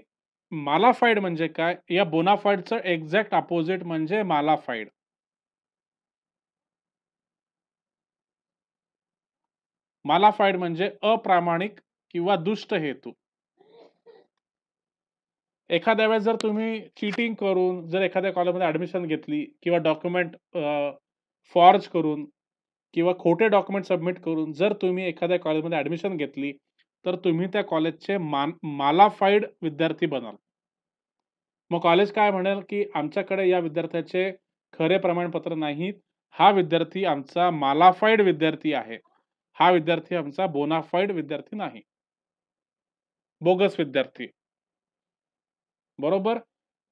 मालाफाईड म्हणजे काय या बोनाफाईडचं एक्झॅक्ट अपोजिट म्हणजे मालाफाईड मालाफाईड म्हणजे अप्रामाणिक किंवा दुष्ट हेतू एखाद्या वेळेस जर तुम्ही चिटिंग करून जर एखाद्या कॉलेजमध्ये ऍडमिशन घेतली किंवा डॉक्युमेंट फॉर्ज करून किंवा खोटे डॉक्युमेंट सबमिट करून जर तुम्ही एखाद्या कॉलेजमध्ये ऍडमिशन घेतली तर तुम्ही त्या कॉलेजचे मान मालाफाईड विद्यार्थी बनाल मग कॉलेज काय म्हणेल की आमच्याकडे या विद्यार्थ्याचे खरे प्रमाणपत्र नाहीत हा विद्यार्थी आमचा मालाफाईड विद्यार्थी आहे हा विद्यार्थी आमचा बोनाफाईड विद्यार्थी नाही बोगस विद्यार्थी बरोबर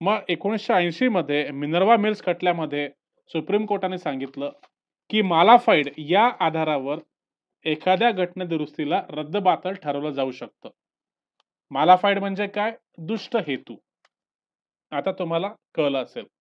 मग एकोणीसशे ऐंशी मध्ये मिनर्वा मिल्स खटल्यामध्ये सुप्रीम कोर्टाने सांगितलं की मालाफाईड या आधारावर एखाद्या घटनादुरुस्तीला रद्दबातल ठरवलं जाऊ शकतं मालाफाईड म्हणजे काय दुष्ट हेतू आता तुम्हाला कळलं असेल